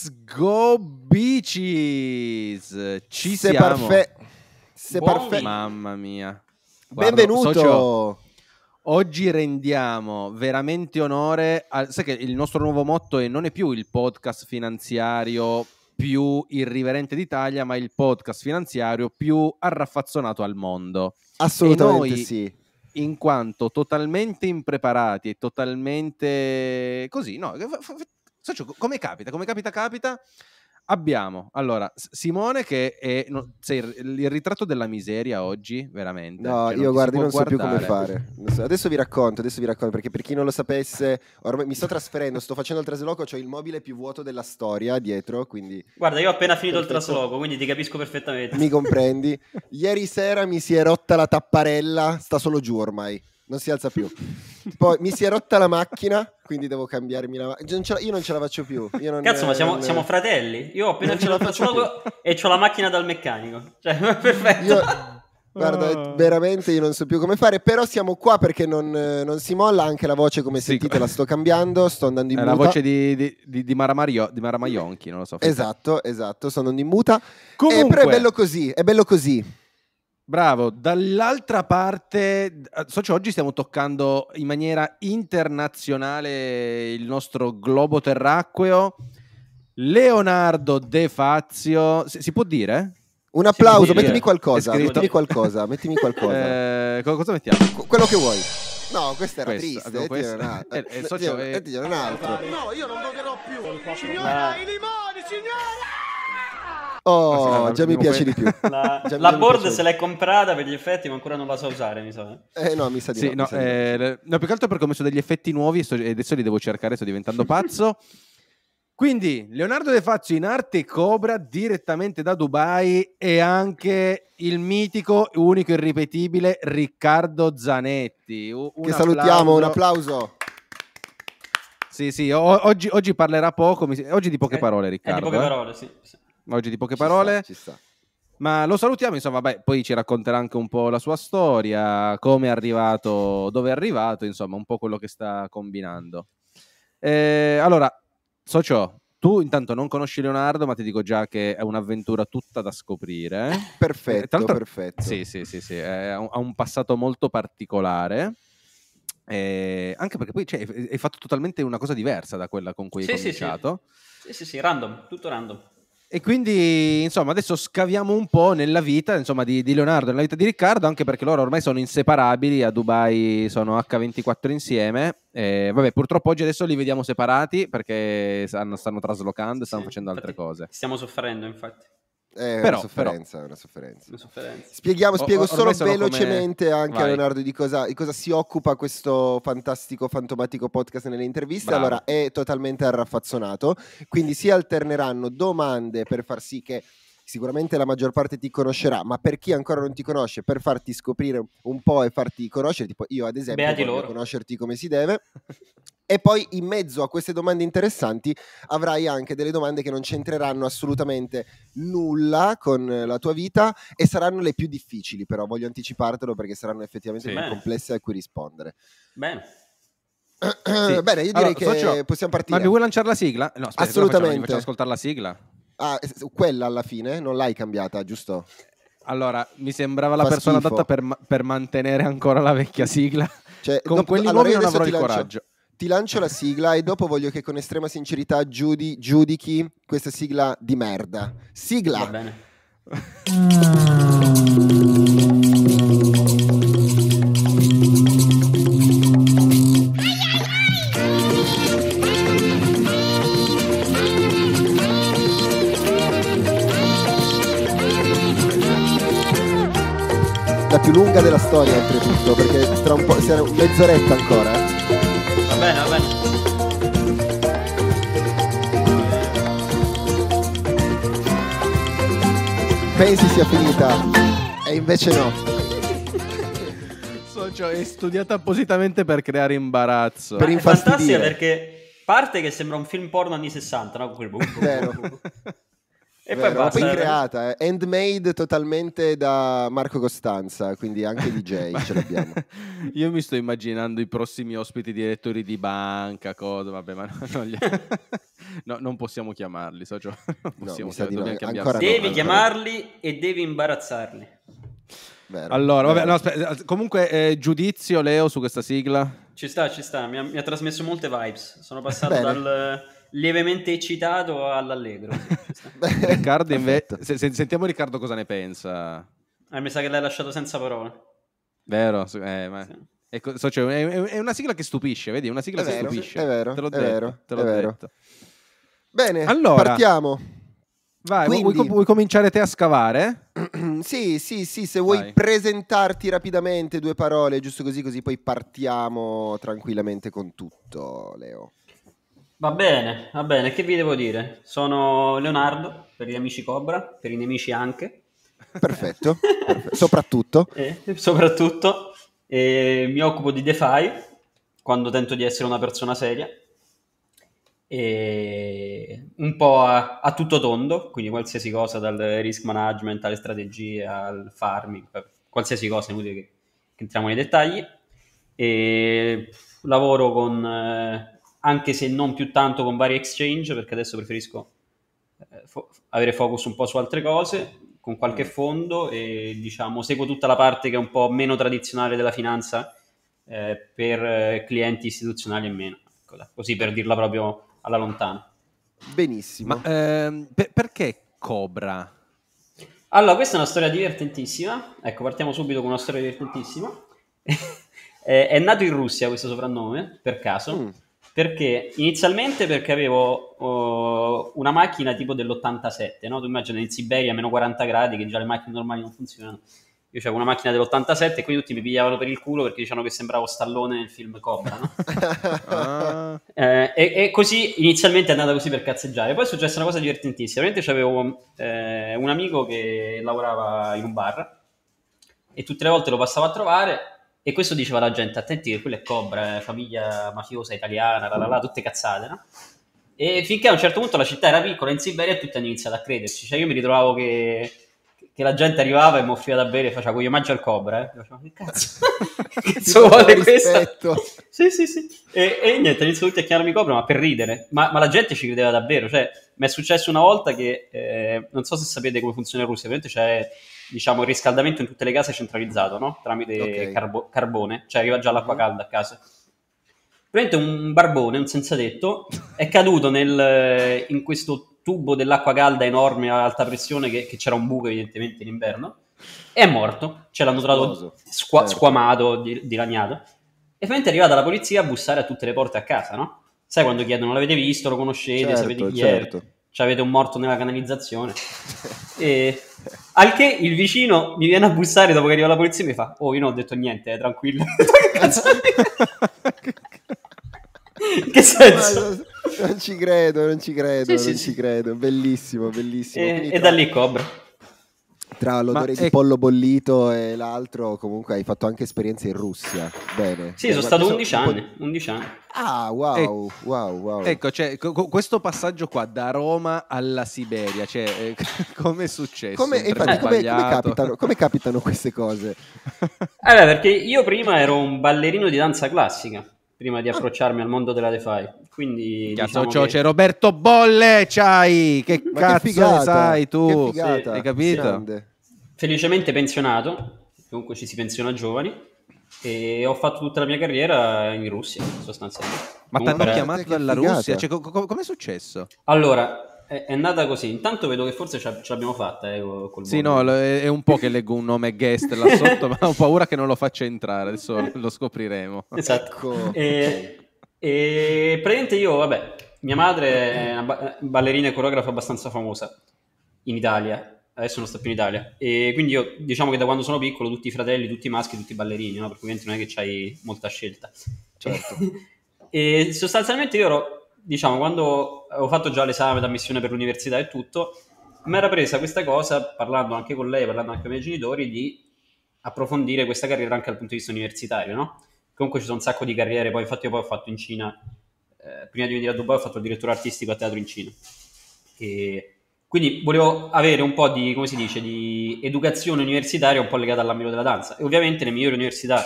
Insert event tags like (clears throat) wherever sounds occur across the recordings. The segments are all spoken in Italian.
Let's go Bicis! Ci Se siamo. Parfe- Se perfetto. Mamma mia. Guardo, Benvenuto. Socio, oggi rendiamo veramente onore al... Sai che il nostro nuovo motto è non è più il podcast finanziario più irriverente d'Italia, ma il podcast finanziario più arraffazzonato al mondo. Assolutamente noi, sì. In quanto totalmente impreparati e totalmente così, no, Socio, come capita? Come capita, capita? Abbiamo, allora, Simone che è no, sei il, il ritratto della miseria oggi, veramente. No, cioè, io guardi, non so guardare. più come fare. So. Adesso vi racconto, adesso vi racconto, perché per chi non lo sapesse, ormai mi sto (laughs) trasferendo, sto facendo il trasloco, ho cioè il mobile più vuoto della storia dietro, quindi... Guarda, io ho appena finito Perfetto. il trasloco, quindi ti capisco perfettamente. Mi comprendi? (laughs) Ieri sera mi si è rotta la tapparella, sta solo giù ormai non si alza più. Poi mi si è rotta la macchina, quindi devo cambiarmi la macchina. Io non ce la faccio più. Non, Cazzo, ma siamo, non... siamo, fratelli. Io ho appena non ce la faccio più. e ho la macchina dal meccanico. Cioè, (laughs) perfetto. Io... Guarda, ah. veramente io non so più come fare, però siamo qua perché non, non si molla anche la voce, come sì. sentite, la sto cambiando, sto andando in È eh, muta. la voce di, di, di, Maramario, di Maramaionchi, non lo so. Esatto, esatto, sto andando in muta. Comunque... E, però è bello così, è bello così. Bravo, dall'altra parte, socio, oggi stiamo toccando in maniera internazionale il nostro globo terracqueo. Leonardo De Fazio, si può dire? Un applauso, mettimi qualcosa, mettimi qualcosa, (laughs) mettimi qualcosa. Eh, cosa mettiamo? quello che vuoi. No, questa era questa, triste, questa. Una... Eh, eh, socio, eh, eh, eh, eh, eh, eh, eh, eh, eh, eh, eh, eh, eh, eh, eh, eh, Oh, (laughs) la, già mi piace di più. La, la già board se l'hai comprata per gli effetti, ma ancora non la so usare, mi sa. Eh. eh no, mi sa di sì, no. no, eh, di no. no più che altro perché ho messo degli effetti nuovi e adesso li devo cercare, sto diventando (laughs) pazzo. Quindi, Leonardo De Fazio in arte Cobra direttamente da Dubai e anche il mitico, unico e irripetibile Riccardo Zanetti. Un che applauso. salutiamo, un applauso. Sì, sì, o- oggi, oggi, parlerà poco, mi... oggi di poche eh, parole eh, Riccardo. di poche eh? parole, sì. sì oggi di poche ci parole. Sta, ci sta. Ma lo salutiamo, insomma, beh, poi ci racconterà anche un po' la sua storia, come è arrivato, dove è arrivato, insomma, un po' quello che sta combinando. Eh, allora, socio, tu intanto non conosci Leonardo, ma ti dico già che è un'avventura tutta da scoprire. Eh, perfetto, eh, perfetto. Sì, sì, sì, sì ha un passato molto particolare. Eh, anche perché poi cioè, hai fatto totalmente una cosa diversa da quella con cui sì, hai cominciato. Sì sì. sì, sì, sì, random, tutto random. E quindi, insomma, adesso scaviamo un po' nella vita insomma, di, di, Leonardo e nella vita di Riccardo, anche perché loro ormai sono inseparabili, a Dubai sono H24 insieme. E, vabbè, purtroppo oggi adesso li vediamo separati perché stanno, stanno traslocando e stanno sì, facendo altre cose. Stiamo soffrendo, infatti. È però, una, sofferenza, però. una sofferenza, una sofferenza. Spieghiamo, spiego solo velocemente come... anche Vai. a Leonardo di cosa, di cosa, si occupa questo fantastico, fantomatico podcast nelle interviste. Bravo. Allora, è totalmente arraffazzonato, quindi si alterneranno domande per far sì che sicuramente la maggior parte ti conoscerà, ma per chi ancora non ti conosce, per farti scoprire un po' e farti conoscere, tipo io ad esempio, Beati voglio conoscerti come si deve. (laughs) E poi in mezzo a queste domande interessanti avrai anche delle domande che non c'entreranno assolutamente nulla con la tua vita e saranno le più difficili, però voglio anticipartelo perché saranno effettivamente sì. più complesse a cui rispondere. Bene. Sì. (clears throat) Bene, io direi allora, che socio, possiamo partire. Ma mi vuoi lanciare la sigla? No, aspetta, assolutamente. Facciamo, facciamo ascoltare la sigla. Ah, quella alla fine non l'hai cambiata, giusto? Allora, mi sembrava la persona schifo. adatta per, per, mantenere ancora la vecchia sigla. Cioè, con dopo, quelli allora nuovi non avrò il lancio, coraggio. Ti lancio la sigla e dopo voglio che con estrema sincerità giudi, giudichi questa sigla di merda. Sigla! Va bene. (laughs) più lunga della storia oltretutto, perché tra un po' sarà mezz'oretta ancora. Eh. Va bene, va bene. Pensi sia finita e invece no. Socio è studiata appositamente per creare imbarazzo. Per infastidire. È perché parte che sembra un film porno anni 60, no? Vero. E Beh, poi basta. Poi creata, eh. handmade totalmente da Marco Costanza, quindi anche DJ (laughs) ce l'abbiamo. Io mi sto immaginando i prossimi ospiti direttori di banca, cosa, vabbè, ma no, non, gli... (laughs) no, non possiamo chiamarli, so, cioè, (laughs) non possiamo, no, cioè, dobbiamo eh, no. Devi chiamarli e devi imbarazzarli. Vero, allora, vero. Vabbè, no, aspetta, eh, comunque eh, giudizio Leo su questa sigla? Ci sta, ci sta, mi ha, mi ha trasmesso molte vibes, sono passato Bene. dal lievemente eccitato all'allegro. (laughs) Riccardo inve- se- sentiamo Riccardo cosa ne pensa. Eh, mi sa che l'hai lasciato senza parole. Vero, eh, ma... sì. è, co- so, cioè, è, è, una sigla che stupisce, vedi? una sigla è che vero, stupisce. È vero, te l'ho è detto, vero, te l'ho vero. Detto. Bene, allora, partiamo. Vai, Quindi... vuoi, vuoi, cominciare te a scavare? (clears throat) sì, sì, sì, se vuoi Vai. presentarti rapidamente due parole, giusto così, così poi partiamo tranquillamente con tutto, Leo. Va bene, va bene, che vi devo dire? Sono Leonardo, per gli amici Cobra, per i nemici anche. Perfetto, (laughs) perfetto. soprattutto. Eh, soprattutto eh, mi occupo di DeFi quando tento di essere una persona seria. E un po' a, a tutto tondo, quindi qualsiasi cosa, dal risk management alle strategie al farming, qualsiasi cosa, è inutile che, che entriamo nei dettagli. E lavoro con... Eh, anche se non più tanto con vari exchange, perché adesso preferisco eh, fo- avere focus un po' su altre cose, con qualche mm. fondo e diciamo seguo tutta la parte che è un po' meno tradizionale della finanza eh, per eh, clienti istituzionali e meno, ecco, così per dirla proprio alla lontana. Benissimo. Ma, ehm, per- perché Cobra? Allora, questa è una storia divertentissima. Ecco, partiamo subito con una storia divertentissima. (laughs) Eh, è nato in Russia questo soprannome, per caso. Mm perché? Inizialmente perché avevo oh, una macchina tipo dell'87, no? Tu immagini in Siberia a meno 40 gradi che già le macchine normali non funzionano. Io avevo una macchina dell'87 e quindi tutti mi pigliavano per il culo perché dicevano che sembravo Stallone nel film Cobra, no? ah. (laughs) eh, e, e, così inizialmente è andata così per cazzeggiare. Poi è successa una cosa divertentissima. Veramente avevo eh, un amico che lavorava in un bar e tutte le volte lo passavo a trovare e questo diceva la gente, attenti che quello è Cobra, eh, famiglia mafiosa italiana, la la la, tutte cazzate, no? E finché a un certo punto la città era piccola, in Siberia, tutti hanno iniziato a crederci. Cioè io mi ritrovavo che, che la gente arrivava e mi offriva da bere e faceva io mangio al cobra, eh? Facevo, che cazzo, (laughs) che cazzo vuole questo? sì, sì, sì. E, e niente, all'inizio tutti a chiamarmi cobra, ma per ridere. Ma, ma la gente ci credeva davvero, cioè mi è successo una volta che, eh, non so se sapete come funziona in Russia, ovviamente c'è... Cioè, diciamo, il riscaldamento in tutte le case è centralizzato, no? Tramite okay. carbo- carbone, cioè arriva già l'acqua mm-hmm. calda a casa. Praticamente un barbone, un senza tetto, è caduto nel, in questo tubo dell'acqua calda enorme a alta pressione, che, che c'era un buco evidentemente in inverno, è morto, ce l'hanno trovato squa- certo. squamato, dilaniato. E finalmente è arrivata la polizia a bussare a tutte le porte a casa, no? Sai quando chiedono l'avete visto, lo conoscete, certo, sapete chi certo. è? avete un morto nella canalizzazione. (laughs) e... Al che il vicino mi viene a bussare dopo che arriva la polizia e mi fa, oh io non ho detto niente, eh, tranquillo. (laughs) che cazzo (laughs) che senso? Non ci credo, non ci credo, sì, non sì, ci sì. credo. Bellissimo, bellissimo. E, e da lì Cobra. Tra l'odore Ma di è... pollo bollito e l'altro, comunque hai fatto anche esperienze in Russia. Bene. Sì, sono eh, stato 11 anni, 11 anni. Ah, eh, wow, e... wow, wow. Ecco, cioè, co- questo passaggio qua da Roma alla Siberia, cioè, eh, (laughs) come è successo? Come, infatti, eh, come, come, capitano, come capitano queste cose? Allora, (laughs) (laughs) eh perché io prima ero un ballerino di danza classica prima di approcciarmi al mondo della DeFi. Quindi diciamo c'è che... Roberto Bolle, c'hai che Ma cazzo che figata, sai tu? Figata, hai capito? Sì. Felicemente pensionato, comunque ci si pensiona giovani e ho fatto tutta la mia carriera in Russia sostanzialmente. Ma ti hanno chiamato dalla Russia? Cioè, co- co- come è successo? Allora, è, è nata così. Intanto vedo che forse ce l'abbiamo fatta. Eh, col sì, no, è un po' che leggo un nome guest là (laughs) sotto, ma ho paura che non lo faccia entrare. Adesso lo scopriremo. Esatto. Ecco. E, e praticamente io, vabbè, mia madre è una ballerina e coreografa abbastanza famosa in Italia. Adesso non sta più in Italia. E quindi io, diciamo che da quando sono piccolo, tutti i fratelli, tutti i maschi, tutti i ballerini, no? Per cui non è che c'hai molta scelta. Certo. (laughs) e sostanzialmente io ero diciamo, quando avevo fatto già l'esame d'ammissione per l'università e tutto, mi era presa questa cosa, parlando anche con lei, parlando anche con i miei genitori, di approfondire questa carriera anche dal punto di vista universitario, no? Comunque ci sono un sacco di carriere, poi infatti io poi ho fatto in Cina, eh, prima di venire a Dubai ho fatto il direttore artistico a teatro in Cina. E quindi volevo avere un po' di, come si dice, di educazione universitaria un po' legata all'ambito della danza. E ovviamente le migliori università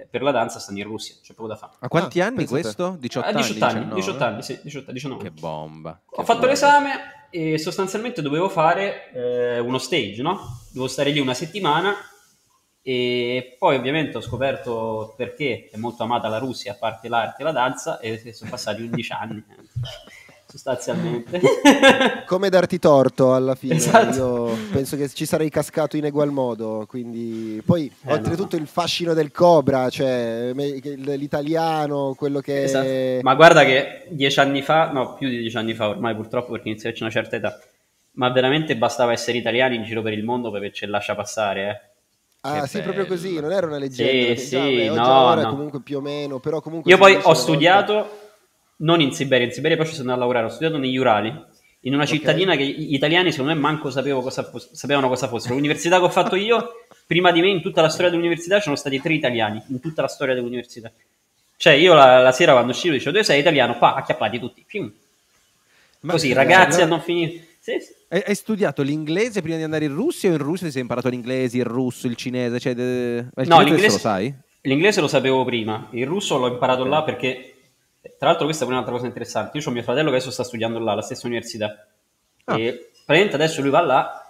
eh, per la danza stanno in Russia, c'è poco da fare. A quanti ah, anni questo? 18, 18 eh, anni, 19? 18 anni, sì, 18, 19. Che bomba. Che Ho bomba. fatto l'esame e sostanzialmente dovevo fare eh, uno stage, no? Devo stare lì una settimana e poi ovviamente ho scoperto perché è molto amata la Russia, a parte l'arte e la danza, e sono passati 11 anni. (laughs) sostanzialmente. (laughs) Come darti torto alla fine, esatto. io penso che ci sarei cascato in egual modo, quindi poi eh, oltretutto no. il fascino del Cobra, cioè l'italiano, quello che... Esatto. Ma guarda che dieci anni fa, no più di dieci anni fa ormai purtroppo perché inizia a una certa età, ma veramente bastava essere italiani in giro per il mondo perché ce lascia passare, eh. Ah, che sì, bello. proprio così, non era una leggenda. Sì, sì, no, no. comunque più o meno, però comunque... Io poi ho studiato non in Siberia, in Siberia poi ci sono andato a lavorare, ho studiato negli Urali, in una okay. cittadina che gli italiani secondo me manco cosa fosse, sapevano cosa fossero. L'università che ho fatto io, prima di me in tutta la storia dell'università ci sono stati tre italiani, in tutta la storia dell'università. Cioè io la, la sera quando uscivo dicevo dove sei italiano? Qua, acchiappati tutti. Fium. Ma Così, ragazzi, allora... hanno finito... Sì, sì. Hai, studiato l'inglese prima di andare in Russia o in Russia ti sei imparato l'inglese, il russo, il cinese? Cioè, de... il no, l'inglese lo sai? L'inglese lo sapevo prima, il russo l'ho imparato okay. là perché tra l'altro questa è un'altra cosa interessante. Io ho mio fratello che adesso sta studiando là, alla stessa università. Ah. E praticamente adesso lui va là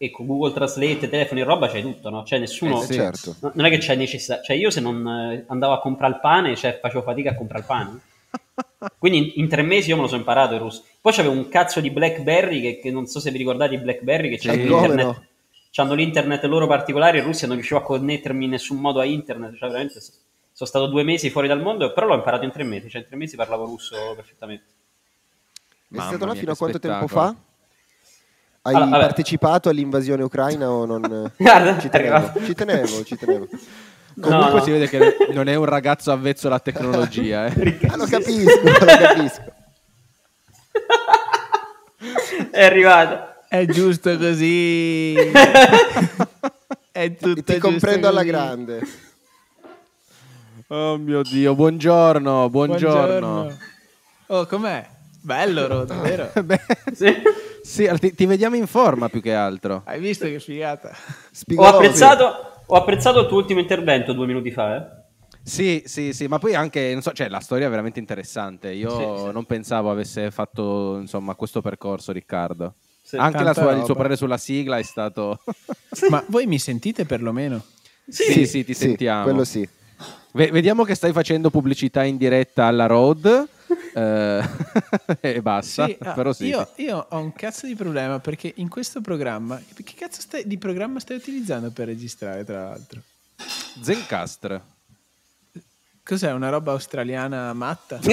e con Google Translate, telefoni e roba c'è tutto, no? Cioè nessuno... Eh, sì, cioè, certo. non è che c'è necessità. Cioè io se non eh, andavo a comprare il pane, cioè facevo fatica a comprare il pane. (laughs) Quindi in, tre mesi io me lo sono imparato il russo. Poi c'avevo un cazzo di Blackberry che, che non so se vi ricordate i Blackberry che c'è eh, internet. No. C'hanno l'internet loro particolare in Russia non riuscivo a connettermi in nessun modo a internet, cioè veramente sono stato due mesi fuori dal mondo, però l'ho imparato in tre mesi, cioè in tre mesi parlavo russo perfettamente. Mamma è stato là fino a quanto spettacolo. tempo fa? Hai allora, partecipato all'invasione ucraina o non? (laughs) Guarda, ci tenevo, ci tenevo, ci (laughs) tenevo. Comunque no, no. si vede che non è un ragazzo avvezzo alla tecnologia. Eh. (laughs) Ah, lo capisco, lo capisco. è arrivato. È giusto così. è tutto e Ti comprendo così. alla grande. Oh mio Dio, buongiorno, buongiorno. buongiorno. Oh, com'è? Bello, Rod, vero? (laughs) Beh, sì. sì ti, ti, vediamo in forma più che altro. Hai visto che figata? Ho apprezzato, ho apprezzato il tuo ultimo intervento due minuti fa, eh? Sì, sì, sì, ma poi anche, non so, cioè, la storia è veramente interessante. Io sì, non sì. pensavo avesse fatto, insomma, questo percorso Riccardo. Sì, anche la sua, il suo parere sulla sigla è stato... (laughs) ma voi mi sentite perlomeno? Sì, sì, ti sentiamo. Quello sì. V- vediamo che stai facendo pubblicità in diretta alla Road. Eh, (laughs) e basta. Sì, ah, però sì. Io, io, ho un cazzo di problema perché in questo programma. Che cazzo stai, di programma stai utilizzando per registrare, tra l'altro? Zencastre. Cos'è una roba australiana matta? (laughs)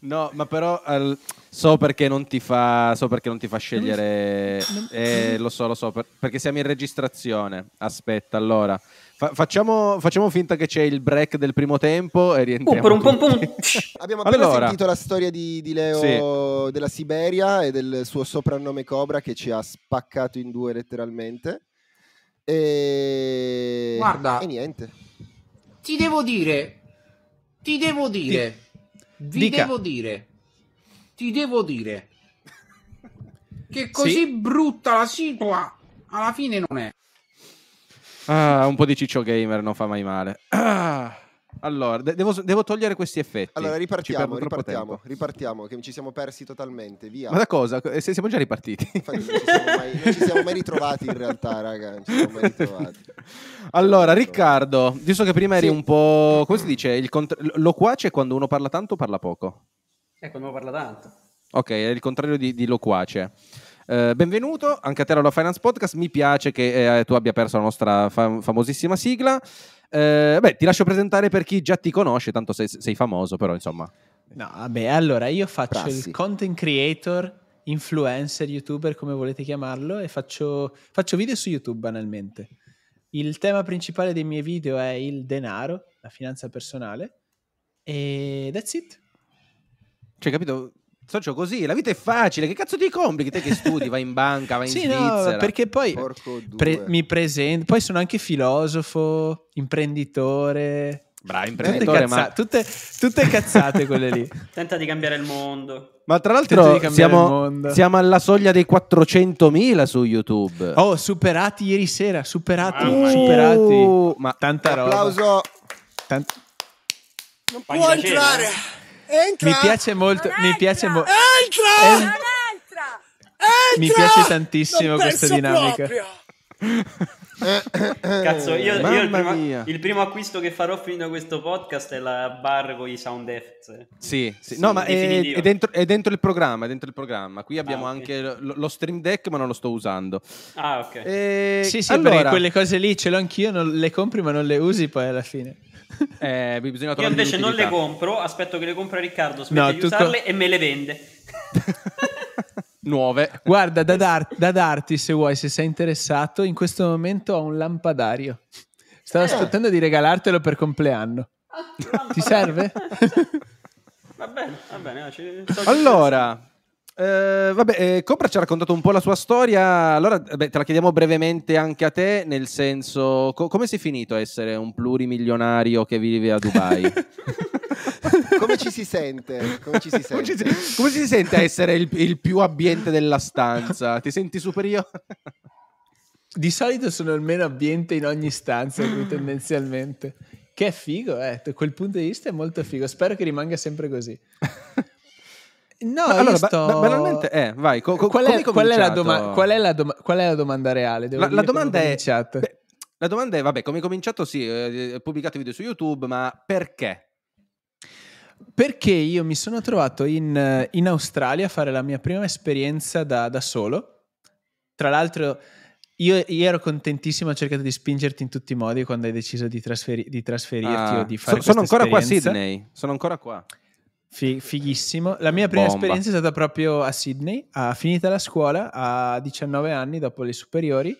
no, ma però al, so, perché fa, so perché non ti fa, scegliere. Non mi... eh, lo so, lo so, per, perché siamo in registrazione. Aspetta, allora. Fa- facciamo, facciamo, finta che c'è il break del primo tempo e rientriamo. Pum, pum, pum, (laughs) Abbiamo appena allora. sentito la storia di, di Leo sì. della Siberia e del suo soprannome Cobra che ci ha spaccato in due letteralmente. E... Guarda, e niente. Ti devo dire, ti devo dire, ti, vi devo dire, ti devo dire (laughs) che così sì. brutta la situa alla fine non è. Ah, un po' di ciccio gamer non fa mai male. Ah, allora, de- devo, devo, togliere questi effetti. Allora, ripartiamo, ripartiamo, ripartiamo, che ci siamo persi totalmente, via. Ma da cosa? Eh, se siamo già ripartiti. Infatti, non, ci siamo mai, ci siamo mai ritrovati in realtà, raga, non ci siamo mai ritrovati. Allora, Riccardo, visto che prima sì. eri un po', come si dice, il cont- loquace quando uno parla tanto o parla poco? È eh, quando uno parla tanto. Ok, è il contrario di, di loquace. Eh, benvenuto anche a te alla Finance Podcast. Mi piace che eh, tu abbia perso la nostra fam- famosissima sigla. Eh, beh, ti lascio presentare per chi già ti conosce, tanto sei, sei famoso, però insomma. No, vabbè, allora io faccio Prassi. il content creator, influencer, youtuber, come volete chiamarlo, e faccio, faccio video su YouTube banalmente. Il tema principale dei miei video è il denaro, la finanza personale, e that's it. Cioè, capito? socio così, la vita è facile, che cazzo ti complichi? Te che studi, vai in banca, vai in sì, Svizzera. perché poi pre- mi presento, poi sono anche filosofo, imprenditore. Bravo, imprenditore, tutte, cazza- ma... tutte, tutte cazzate quelle lì. (laughs) Tenta di cambiare il mondo. Ma tra l'altro siamo, siamo, alla soglia dei 400.000 su YouTube. Oh, superati ieri sera, superati, oh, superati. Uh, ma tanta applauso. roba. Applauso. Tant- non può entrare. Eh. Entra. Mi piace molto. Non mi entra. piace molto. Entra! En- entra! Mi piace tantissimo questa dinamica. Eh, eh, eh. Cazzo, io, io il, primo, il, primo, acquisto che farò fino a questo podcast è la bar con i sound effects. Sì, sì. sì no, ma è, è, dentro, è, dentro, il programma, è dentro il programma. Qui ah, abbiamo ah, okay. anche lo, lo, stream deck, ma non lo sto usando. Ah, ok. E... Sì, sì, allora... quelle cose lì ce l'ho anch'io, non le compri ma non le usi poi alla fine. Eh, Io invece non le compro, aspetto che le compra Riccardo, smette no, di usarle e me le vende. (laughs) Nuove. Guarda, da, dar- da, darti se vuoi, se sei interessato, in questo momento ho un lampadario. Stavo eh. aspettando di regalartelo per compleanno. Ah, Ti ah. serve? (laughs) va bene, va bene. allora, eh, vabbè, eh, Cobra ci ha raccontato un po' la sua storia, allora eh, beh, te la chiediamo brevemente anche a te, nel senso, co- come sei finito a essere un plurimilionario che vive a Dubai? (laughs) come ci si sente? Come ci si sente, come ci si sente a essere il, il più abbiente della stanza? Ti senti superiore? Di solito sono il meno abbiente in ogni stanza, tendenzialmente. Che è figo, eh, da quel punto di vista è molto figo, spero che rimanga sempre così. No, allora, sto... ba- banalmente, eh, vai. Co- co- qual, è, qual, è doma- qual, è dom- qual, è, la domanda reale? Devo la, la domanda è... Beh, la domanda è, vabbè, come hai cominciato, sì, ho eh, pubblicato video su YouTube, ma perché? Perché io mi sono trovato in, in Australia a fare la mia prima esperienza da, da solo. Tra l'altro, io, io, ero contentissimo, ho cercato di spingerti in tutti i modi quando hai deciso di, trasferi- di trasferirti ah, o di fare so, Sono ancora qua a Sydney, sono ancora qua fighissimo. La mia prima Bomba. esperienza è stata proprio a Sydney, a, finita la scuola a 19 anni dopo le superiori.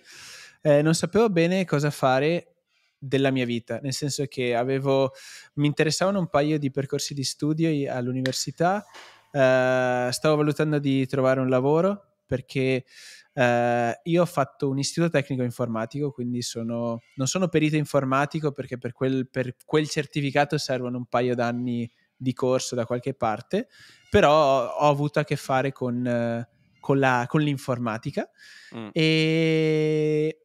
Eh, non sapevo bene cosa fare della mia vita, nel senso che avevo, mi interessavano un paio di percorsi di studio all'università, eh, stavo valutando di trovare un lavoro perché eh, io ho fatto un istituto tecnico informatico, quindi sono, non sono perito informatico perché per quel, per quel certificato servono un paio d'anni di corso da qualche parte, però ho avuto a che fare con, eh, con, la, con l'informatica mm. e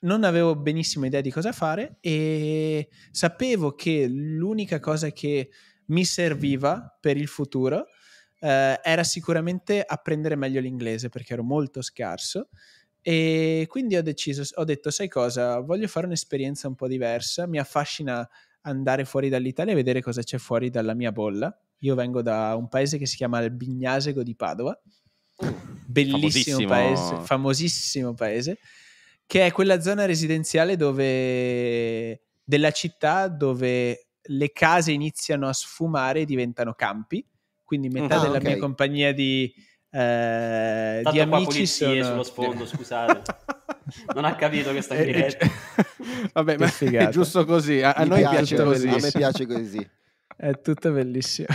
non avevo benissimo idea di cosa fare e sapevo che l'unica cosa che mi serviva per il futuro eh, era sicuramente apprendere meglio l'inglese perché ero molto scarso e quindi ho deciso, ho detto sai cosa, voglio fare un'esperienza un po' diversa, mi affascina andare fuori dall'Italia e vedere cosa c'è fuori dalla mia bolla. Io vengo da un paese che si chiama il Bignasego di Padova, mm. bellissimo paese, famosissimo paese, che è quella zona residenziale dove, della città dove le case iniziano a sfumare e diventano campi. Quindi metà ah, della okay. mia compagnia di, eh, di amici sono... sullo sfondo, scusate. (laughs) non ha capito questa diretta. Eh, eh, (laughs) Vabbè, ma è giusto così. A, a noi piace, piace così. A me piace così. (laughs) È tutto bellissimo.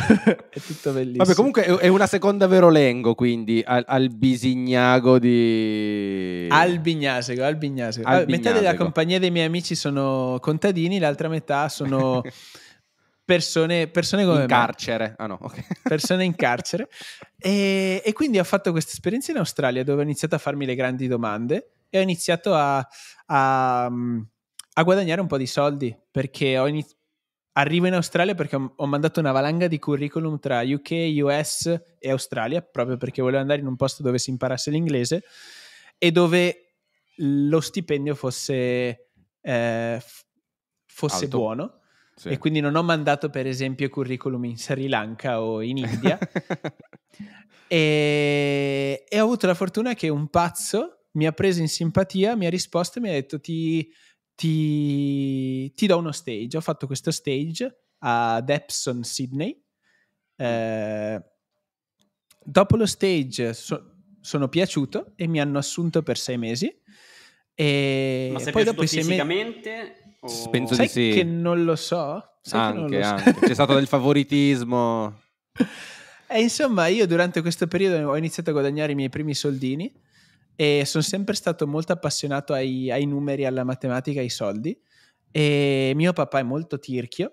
è tutto bellissimo. Vabbè, comunque è una seconda Verolengo, quindi al, al Bisignago di... Albignasego, Albignasego. metà della compagnia dei miei amici sono contadini, l'altra metà sono persone, persone come in me. carcere. Ah, no, okay. (laughs) persone in carcere. E, e, quindi ho fatto questa esperienza in Australia dove ho iniziato a farmi le grandi domande e ho iniziato a, a, mm, a guadagnare un po' di soldi perché ho iniziato arrivo in Australia perché ho, mandato una valanga di curriculum tra UK, US e Australia, proprio perché volevo andare in un posto dove si imparasse l'inglese e dove lo stipendio fosse, eh, fosse buono sì. E quindi non ho mandato, per esempio, curriculum in Sri Lanka o in (laughs) India. e, e ho avuto la fortuna che un pazzo mi ha preso in simpatia, mi ha risposto e mi ha detto ti, ti, ti, do uno stage. Ho fatto questo stage ad Epson, Sydney. Eh, dopo lo stage so, sono piaciuto e mi hanno assunto per sei mesi. E Ma sei poi dopo fisicamente? Mesi... O... Penso Sai di sì. che non lo so. Sai anche, lo so. C'è stato del favoritismo. (laughs) E insomma, io durante questo periodo ho iniziato a guadagnare i miei primi soldini e sono sempre stato molto appassionato ai, ai numeri, alla matematica, ai soldi. E mio papà è molto tirchio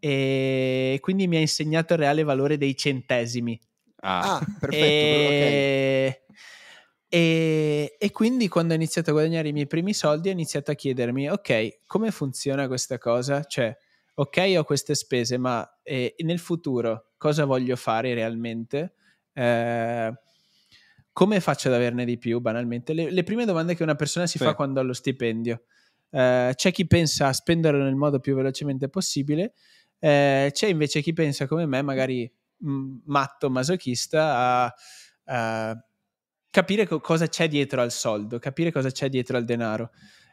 e quindi mi ha insegnato il reale valore dei centesimi. Ah, ah perfetto. E... Okay. E, e, quindi quando ho iniziato a guadagnare i miei primi soldi ho iniziato a chiedermi, ok, come funziona questa cosa? Cioè, ok, ho queste spese, ma eh, nel futuro cosa voglio fare realmente? Eh, come faccio ad averne di più, banalmente? Le, le prime domande che una persona si sì. fa quando ha lo stipendio. Eh, c'è chi pensa a spenderlo nel modo più velocemente possibile, ehm, c'è invece chi pensa come me, magari mh, matto, masochista, a, a capire co- cosa c'è dietro al soldo, capire cosa c'è dietro al denaro.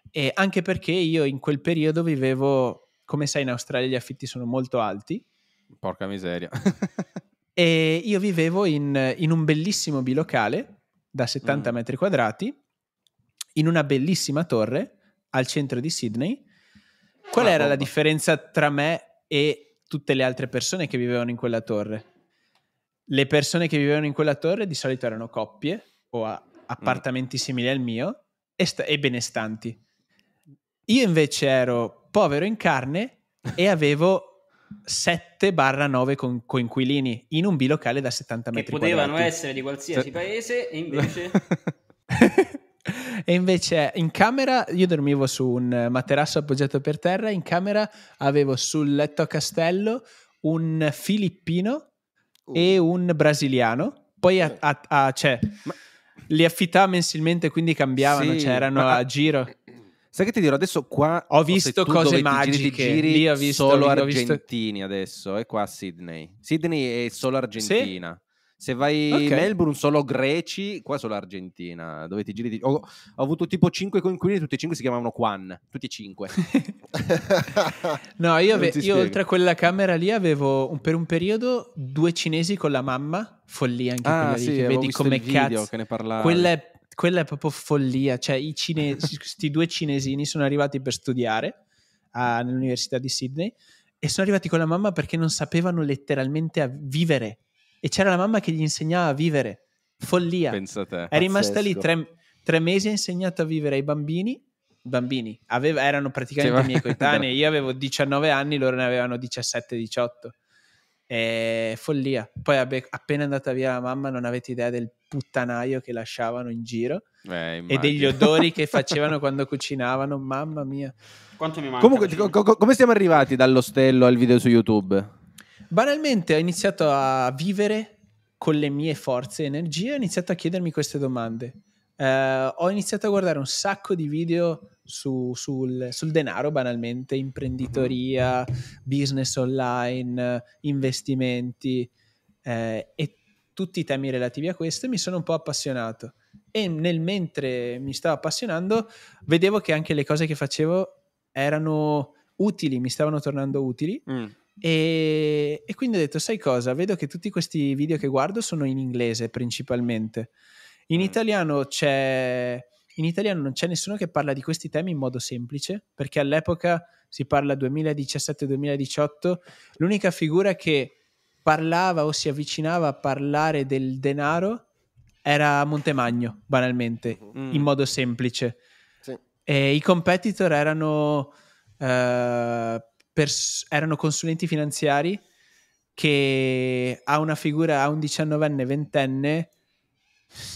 E anche perché io in quel periodo vivevo, come sai in Australia gli affitti sono molto alti. Porca miseria. (laughs) e io vivevo in, in, un bellissimo bilocale da 70 mm. metri quadrati, in una bellissima torre al centro di Sydney. Qual ah, era bomba. la differenza tra me e tutte le altre persone che vivevano in quella torre? Le persone che vivevano in quella torre di solito erano coppie o a appartamenti mm. simili al mio e, st- e benestanti. Io invece ero povero in carne e avevo 7-9 con- coinquilini in un bilocale da 70 che metri potevano essere di qualsiasi cioè paese e invece... (laughs) e invece in camera io dormivo su un materasso appoggiato per terra, in camera avevo sul letto a castello un filippino uh. e un brasiliano. Poi a, cioè a, a cioè, Ma li affittava mensilmente, quindi cambiavano, sì, cioè erano ma... a giro. Sai che ti dirò adesso qua ho visto cose magiche, giri, giri, lì ho visto, solo lì, argentini visto... adesso e qua Sydney. Sydney è solo argentina. Sì? Se vai a okay. Melbourne solo greci, qua solo Argentina, dove ti giri di... ho, ho, avuto tipo 5 coinquilini, tutti e 5 si chiamavano Quan, tutti e 5. (laughs) no, io, ave- io oltre a quella camera lì avevo un, per un periodo due cinesi con la mamma, follia anche ah, quella sì, lì, che vedi come cazzo. Che ne Quella è, quella è proprio follia, cioè i cinesi, (laughs) questi due cinesini sono arrivati per studiare all'università di Sydney e sono arrivati con la mamma perché non sapevano letteralmente a vivere e c'era la mamma che gli insegnava a vivere. Follia. Pensa te. È rimasta lì tre, tre mesi e ha insegnato a vivere ai bambini bambini, aveva, erano praticamente cioè, i miei (laughs) coetanei, io avevo 19 anni, loro ne avevano 17-18. E... follia. Poi abbe, appena andata via la mamma non avete idea del puttanaio che lasciavano in giro eh, e degli odori che (laughs) facevano quando cucinavano, mamma mia. Comunque, co- co- come siamo arrivati dall'ostello al video su YouTube? Banalmente ho iniziato a vivere con le mie forze e energie, ho iniziato a chiedermi queste domande. Eh, ho iniziato a guardare un sacco di video su, sul, sul, denaro, banalmente, imprenditoria, business online, investimenti eh, e tutti i temi relativi a questo mi sono un po' appassionato. E nel mentre mi stavo appassionando, vedevo che anche le cose che facevo erano utili, mi stavano tornando utili. Mm. E, e, quindi ho detto, sai cosa, vedo che tutti questi video che guardo sono in inglese principalmente. In mm. italiano c'è... In italiano non c'è nessuno che parla di questi temi in modo semplice, perché all'epoca si parla 2017-2018, l'unica figura che parlava o si avvicinava a parlare del denaro era Montemagno, banalmente, mm. in modo semplice. Sì. E i competitor erano... Uh, pers- erano consulenti finanziari che a una figura, a un diciannovenne, ventenne,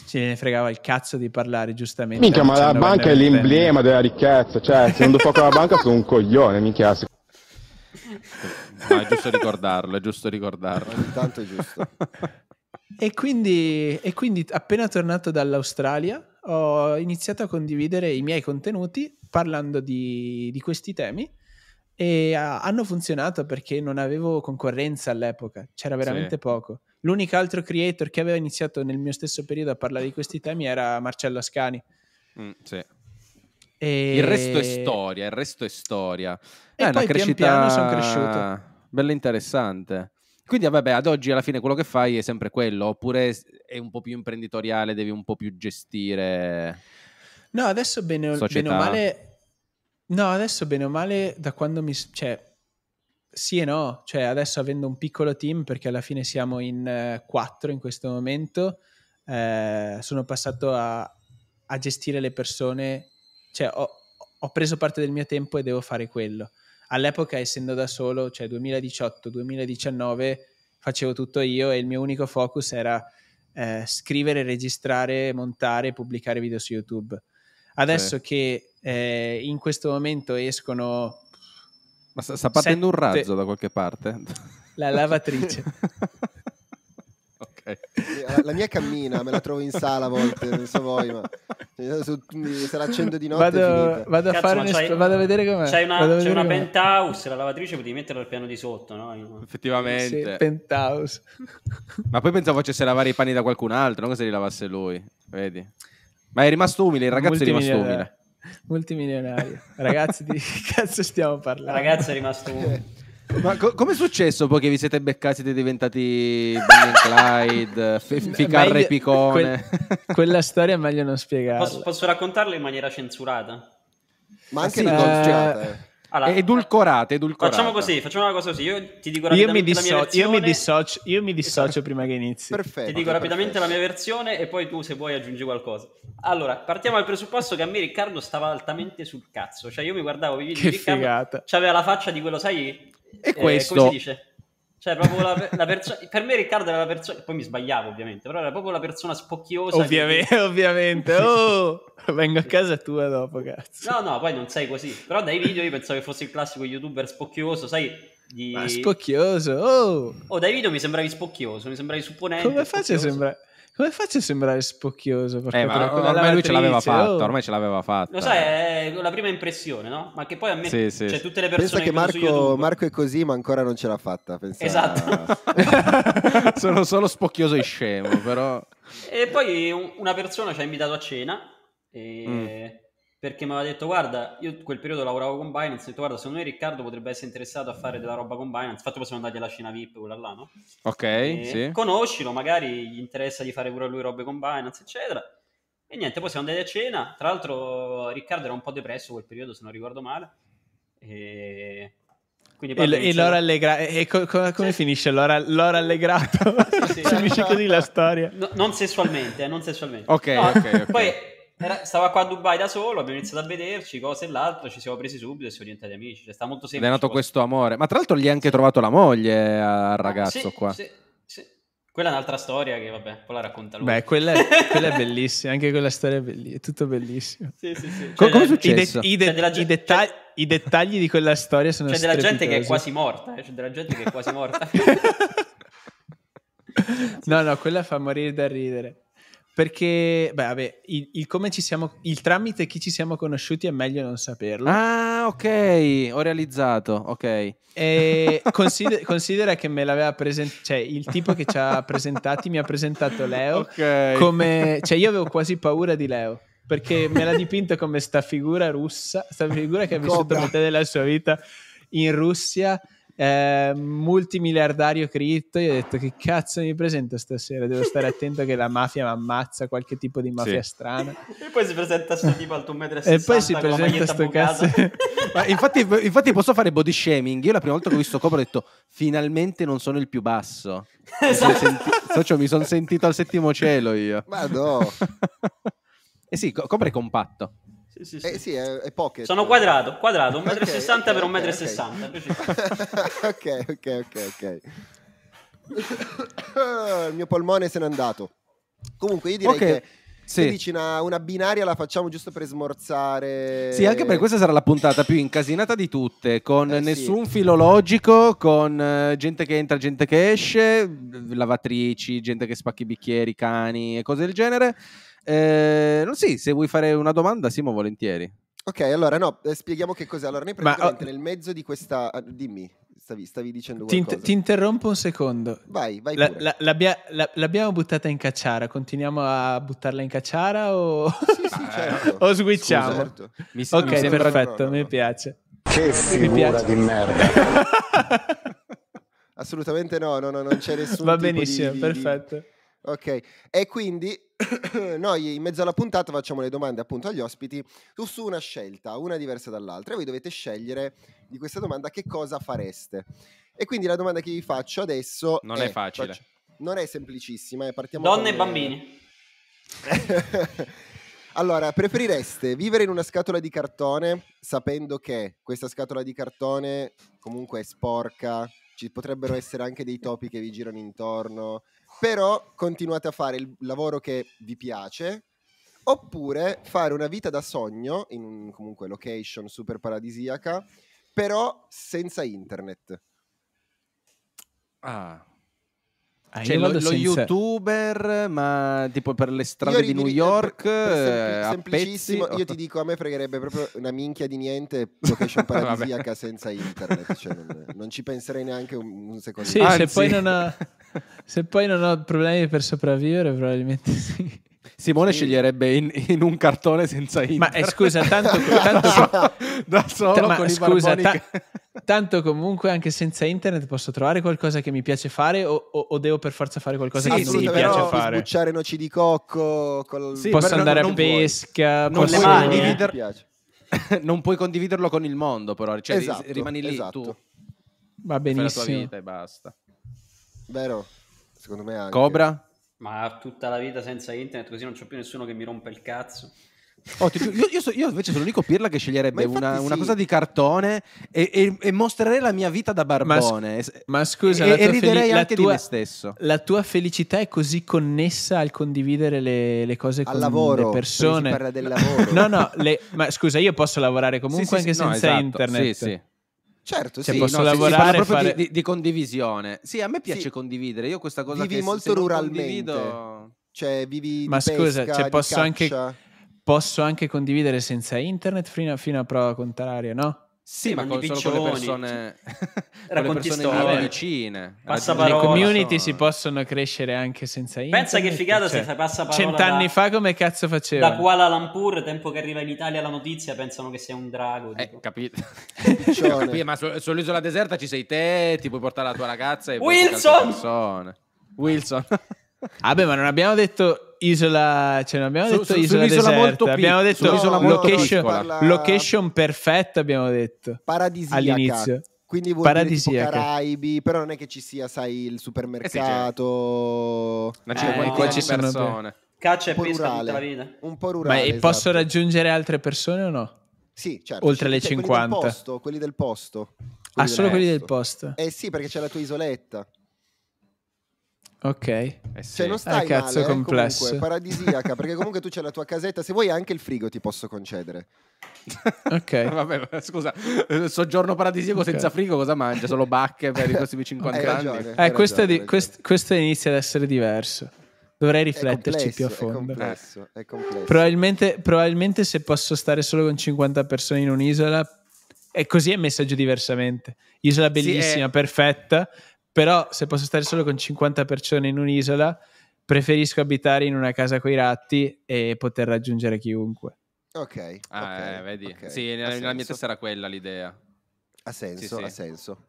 ce ne fregava il cazzo di parlare, giustamente. Minchia, ma la banca è l'emblema della ricchezza, cioè se non do fuoco alla banca sono un coglione, minchia. Ma è giusto ricordarlo, è giusto ricordarlo. Ogni tanto è giusto. (laughs) E quindi, e quindi, appena tornato dall'Australia, ho iniziato a condividere i miei contenuti parlando di, di questi temi e uh, hanno funzionato perché non avevo concorrenza all'epoca, c'era veramente sì. poco. L'unico altro creator che aveva iniziato nel mio stesso periodo a parlare di questi temi era Marcello Ascani. Mm, sì. E... Il resto è storia, il resto è storia. E eh, è poi crescita... pian piano sono cresciuto. Bella interessante. Quindi vabbè, ad oggi alla fine quello che fai è sempre quello, oppure è un po' più imprenditoriale, devi un po' più gestire... No, adesso bene, bene o male No, adesso bene o male da quando mi... Cioè, sì e no, cioè adesso avendo un piccolo team, perché alla fine siamo in eh, quattro eh, in questo momento, eh, sono passato a, a, gestire le persone, cioè ho, ho, preso parte del mio tempo e devo fare quello. All'epoca, essendo da solo, cioè 2018-2019, facevo tutto io e il mio unico focus era eh, scrivere, registrare, montare, e pubblicare video su YouTube. Adesso sì. che eh, in questo momento escono... Ma sta, sta partendo sette... un razzo da qualche parte? La lavatrice. (laughs) La, mia cammina, me la trovo in sala a volte, non so voi, ma se la accendo di notte vado, vado, a, Cazzo, fare un'es- vado a vedere com'è. C'è una, c'è una penthouse, la lavatrice potevi metterla al piano di sotto, no? Effettivamente. Sì, penthouse. (laughs) ma poi pensavo facesse lavare i panni da qualcun altro, non che se li lavasse lui, vedi? Ma è rimasto umile, il ragazzo è rimasto umile. (laughs) multimilionario. Ragazzi, di (laughs) che cazzo stiamo parlando? Ragazzo è rimasto un... (laughs) Ma co- come è successo poi che vi siete beccati siete diventati Bonnie Clyde, f- Ficarre meglio, Picone? Quel, quella storia è meglio non spiegarla. Posso, posso raccontarla in maniera censurata? Ma anche sì, raccontata. Eh. Allora, edulcorate, eh, edulcorate. Facciamo così, facciamo una cosa così. Io ti dico io mi, disso- io mi, dissocio, io mi dissocio esatto. prima che inizi. Perfetto. Ti dico rapidamente perfetto. la mia versione e poi tu se vuoi aggiungi qualcosa. Allora, partiamo dal presupposto che a me Riccardo stava altamente sul cazzo. Cioè io mi guardavo i video Riccardo, figata. c'aveva la faccia di quello, sai... E eh, questo... Come si dice? Cioè, proprio la, la persona. Per me, Riccardo era la persona. Poi mi sbagliavo, ovviamente, però era proprio la persona spocchiosa. Ovviamente, che... (laughs) ovviamente. Oh, vengo a casa tua dopo, cazzo. No, no, poi non sei così. Però dai video io pensavo che fosse il classico youtuber spocchioso, sai. Di... Ma spocchioso, oh! Oh, dai video mi sembravi spocchioso, mi sembravi supponente. Come faccio a sembrare? Come faccio a sembrare spocchioso? Eh, ormai lui ce l'aveva fatta, oh. ormai ce l'aveva fatta. Lo sai, è la prima impressione, no? Ma che poi a me, sì, sì. cioè tutte le persone Pensa che Marco, YouTube... Marco è così, ma ancora non ce l'ha fatta. Pensa... Esatto. (laughs) Sono solo (laughs) spocchioso e scemo, però... E poi una persona ci ha invitato a cena e... Mm perché mi aveva detto guarda io quel periodo lavoravo con Binance ho detto guarda secondo me Riccardo potrebbe essere interessato a fare della roba con Binance infatti poi siamo andati alla cena VIP quella là no? ok e sì. conoscilo magari gli interessa di fare pure a lui robe con Binance eccetera e niente poi siamo andati a cena tra l'altro Riccardo era un po' depresso quel periodo se non ricordo male e quindi e, e l'ora allegra... e co- co- come sì. finisce l'ora, l'ora allegrato? (laughs) Sì, sì, finisce così la storia. No, non sessualmente, eh, non sessualmente. Ok, no, okay, okay. Poi era, stava qua a Dubai da solo, abbiamo iniziato a vederci, cose e l'altro, ci siamo presi subito e siamo diventati amici. Cioè, sta molto semplice. È nato questo amore. Ma tra l'altro gli ha anche trovato la moglie eh, al ah, ragazzo sì, qua. Sì, sì. Quella è un'altra storia che, vabbè, poi la racconta lui. Beh, quella è, (laughs) quella è bellissima, anche quella storia è bellissima, è tutto bellissimo. Sì, sì, sì. cioè, come è successo? I, de- cioè, i, dettagli, cioè, I, dettagli di quella storia sono C'è cioè, eh, cioè, della gente che è quasi morta, eh? c'è della gente che è quasi morta. no, no, quella fa morire da ridere. Perché, beh, vabbè, il, il, come ci siamo, il tramite chi ci siamo conosciuti è meglio non saperlo. Ah, ok, ho realizzato, ok. E (laughs) consider- considera che me l'aveva presentato, cioè il tipo che ci ha presentati mi ha presentato Leo Ok. come, cioè io avevo quasi paura di Leo perché me l'ha dipinto come sta figura russa, sta figura che ha vissuto metà della sua vita in Russia eh, multimiliardario cripto, io ho detto che cazzo mi presento stasera, devo stare attento che la mafia mi ammazza, qualche tipo di mafia sì. strana. (laughs) e poi si presenta sto tipo alto 1,60 m e poi si presenta sto bucata. cazzo. (laughs) infatti, infatti, posso fare body shaming, io la prima volta che ho visto Cobra ho detto finalmente non sono il più basso. (laughs) Esatto. Mi sono, senti- socio, mi sono sentito al settimo cielo io. Ma no. Eh sì, Cobra è compatto. Sì, sì, Eh, sì è, è pocket. Sono quadrato, quadrato, 1,60 okay, m okay, per 1,60 okay. m. (laughs) ok, ok, ok, ok. (coughs) Il mio polmone se n'è andato. Comunque io direi okay. che sì. dici una, una, binaria la facciamo giusto per smorzare. Sì, anche perché questa sarà la puntata più incasinata di tutte, con eh, nessun sì. filologico, con eh, gente che entra, gente che esce, lavatrici, gente che spacchi bicchieri, cani e cose del genere. Eh, non sì, se vuoi fare una domanda, Simo, volentieri. Ok, allora no, eh, spieghiamo che cos'è. Allora, noi oh, praticamente Ma, nel mezzo di questa... Ah, dimmi, stavi, stavi dicendo ti, qualcosa. Ti, interrompo un secondo. Vai, vai la, la, l'abbia, la, l'abbiamo buttata in cacciara, continuiamo a buttarla in cacciara o... Sì, sì, (laughs) certo. o switchiamo? Scusa, certo. ok, mi sembra... perfetto, no, no, no. mi piace. Che figura mi piace. di merda. (laughs) Assolutamente no, no, no, non c'è (laughs) nessuno. Va benissimo, di, di, perfetto. Di... Ok, e quindi (coughs) noi in mezzo alla puntata facciamo le domande appunto agli ospiti su una scelta, una diversa dall'altra, e voi dovete scegliere di questa domanda che cosa fareste. E quindi la domanda che vi faccio adesso... Non è, è facile. Faccio, non è semplicissima, eh, partiamo... Donne e le... bambini. (laughs) allora, preferireste vivere in una scatola di cartone sapendo che questa scatola di cartone comunque è sporca, ci potrebbero essere anche dei topi che vi girano intorno, però continuate a fare il lavoro che vi piace oppure fare una vita da sogno in comunque location super paradisiaca però senza internet ah Ah, cioè, lo, lo senza... youtuber, ma tipo per le strade di New York, per, per eh, sempl- pezzi, io ti dico, a me fregherebbe proprio una minchia di niente, location (laughs) paradisiaca senza internet, cioè non, non, ci penserei neanche un, un secondo. Sì, Anzi. Ah, se poi non ha... (laughs) Se poi non ho problemi per sopravvivere, probabilmente sì. Simone sì. sceglierebbe in, in, un cartone senza Inter. Ma eh, scusa, tanto, (laughs) tanto da, solo ta, ma, scusa, ta, tanto comunque anche senza internet posso trovare qualcosa che mi piace fare o, o, o devo per forza fare qualcosa sì, che sì, non mi piace fare? Sbucciare noci di cocco, col... sì, posso andare non, a non pesca, non posso... le mani, eh. piace. (laughs) non puoi condividerlo con il mondo però, cioè esatto, rimani lì esatto. tu. Va benissimo. la tua vita e basta. Vero? Secondo me anche. Cobra? Ma tutta la vita senza internet, così non c'è più nessuno che mi rompe il cazzo. Oh, ti, io, io, so, io, invece sono l'unico pirla che sceglierebbe una, sì. una, cosa di cartone e, e, e, mostrerei la mia vita da barbone. Ma, sc- ma scusa, e, e riderei fel- anche tua, di me stesso. La tua felicità è così connessa al condividere le, le cose con al lavoro, le persone. Si parla del lavoro. no, no, le, ma scusa, io posso lavorare comunque sì, sì, anche senza no, esatto, internet. Sì, sì. Certo, cioè, sì, posso no, lavorare sì, sì, fare... di, di, condivisione. Sì, a me piace sì. condividere. Io questa cosa vivi molto ruralmente. Condivido... Cioè, vivi Ma scusa, pesca, cioè, posso, anche, posso, anche, condividere senza internet fino a, fino a prova contraria, no? Sì, ma con, piccioni, con le persone, cioè, con le persone storie. vicine. Passaparola. Le community si possono crescere anche senza internet. Pensa che figata cioè, se fai parola. Cent'anni da, fa come cazzo faceva? Da Kuala Lumpur, tempo che arriva in Italia la notizia, pensano che sia un drago. Eh, (laughs) capito. capito. ma su, sull'isola deserta ci sei te, ti puoi portare la tua ragazza e Wilson! Wilson. Vabbè, ma non abbiamo detto isola, cioè non abbiamo su, detto su, isola deserta, molto pic- abbiamo detto no, location, parla... location perfetta abbiamo detto paradisiaca. all'inizio. Quindi vuol paradisiaca. Caraibi, però non è che ci sia, sai, il supermercato. Eh sì, certo. Ma c'è eh, qua ci sono Caccia e pesca tutta la vita. Un po' rurale. Ma esatto. posso raggiungere altre persone o no? Sì, certo. Oltre le 50. Cioè, quelli del posto, quelli del posto. Ah, quelli ah, del solo resto. quelli del posto. Eh sì, perché c'è la tua isoletta. Ok. Eh sì. Cioè non eh, stai eh, cazzo male, eh, complesso. comunque, paradisiaca, perché comunque tu c'è la tua casetta, se vuoi anche il frigo ti posso concedere. (laughs) ok. Eh, vabbè, scusa, soggiorno paradisiaco okay. senza frigo cosa mangia? Solo bacche per i (laughs) prossimi 50 anni? Ragione, eh, questo, ragione, di, quest, questo inizia ad essere diverso. Dovrei rifletterci più a fondo. È complesso, è complesso. Probabilmente, probabilmente se posso stare solo con 50 persone in un'isola, e così è messaggio diversamente. Isola bellissima, sì, è... perfetta, però se posso stare solo con 50 persone in un'isola, preferisco abitare in una casa con i ratti e poter raggiungere chiunque. Ok. Ah, eh, vedi. Okay. Sì, nella, nella mia testa era quella l'idea. Ha senso, sì, sì. ha senso.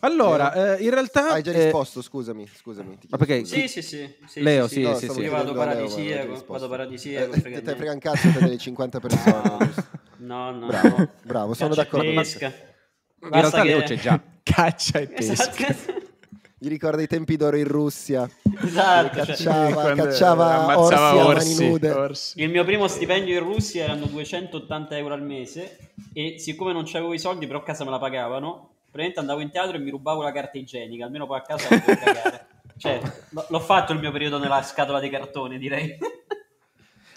Allora, eh, in realtà... Hai già eh, risposto, eh... scusami, scusami. Ah, chiedo, perché, scusami. Sì, sì, sì, Leo, sì, sì, no, sì, sì Io vado paradisiaco, Leo, vado paradisiaco. Eh, te, ne frega un cazzo per le 50 persone. (laughs) no, no. Bravo, no. bravo sono d'accordo. Pesca. In realtà che... Leo c'è già caccia e esatto. pesca. Esatto. (laughs) Gli ricorda i tempi d'oro in Russia. Esatto. Cacciava, cioè, cacciava orsi, orsi, orsi, orsi, Il mio primo stipendio in Russia erano 280 euro al mese e siccome non avevo i soldi però a casa me la pagavano, praticamente andavo in teatro e mi rubavo la carta igienica, almeno poi a casa la potevo cagare. (laughs) Cioè, l'ho fatto il mio periodo nella scatola di cartone, direi.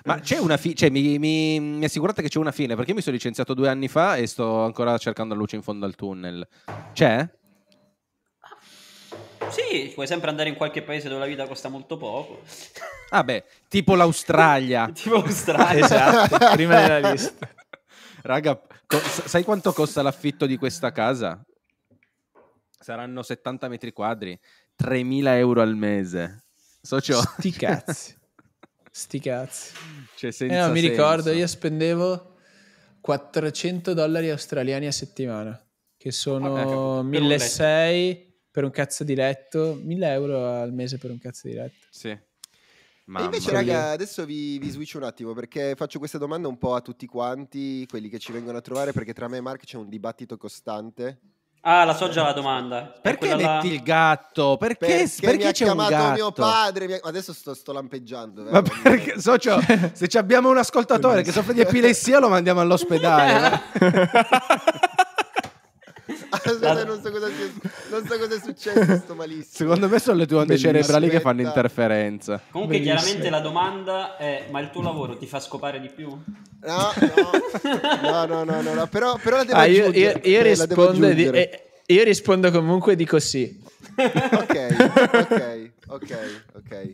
Ma eh. c'è una fine, cioè, mi, mi, mi, assicurate che c'è una fine, perché io mi sono licenziato due anni fa e sto ancora cercando la luce in fondo al tunnel. C'è? Sì, puoi sempre andare in qualche paese dove la vita costa molto poco. Ah beh, tipo l'Australia. (laughs) tipo l'Australia, esatto, (laughs) prima della lista. Raga, co- sai quanto costa l'affitto di questa casa? Saranno 70 metri quadri, 3.000 euro al mese. Socio. Sti cazzi. Sti cazzi. Cioè, eh no, mi senso. ricordo, io spendevo 400 dollari australiani a settimana, che sono ah, 1600 per un cazzo diretto, 1000 euro al mese per un cazzo diretto. Sì. Mamma. E invece, raga, adesso vi, vi switch un attimo perché faccio questa domanda un po' a tutti quanti, quelli che ci vengono a trovare, perché tra me e Mark c'è un dibattito costante Ah, la so già la eh, domanda. Perché metti la... il gatto? Perché, perché, perché mi c'è ha chiamato mio padre? Adesso sto, sto lampeggiando. Vero? Ma perché, socio, se abbiamo un ascoltatore che soffre di epilessia lo mandiamo all'ospedale. (laughs) Eh. Eh. Aspetta, (laughs) cioè, non so cosa non so cosa è successo, sto (laughs) malissimo. Secondo me sono le tue onde Bellissima. cerebrali che fanno interferenza. Comunque, Bellissima. chiaramente la domanda è: ma il tuo lavoro ti fa scopare di più? No, no, no, no, no, no, Però, però la devo ah, io, io, io rispondo di, eh, io rispondo comunque e dico sì. ok, ok, ok, ok.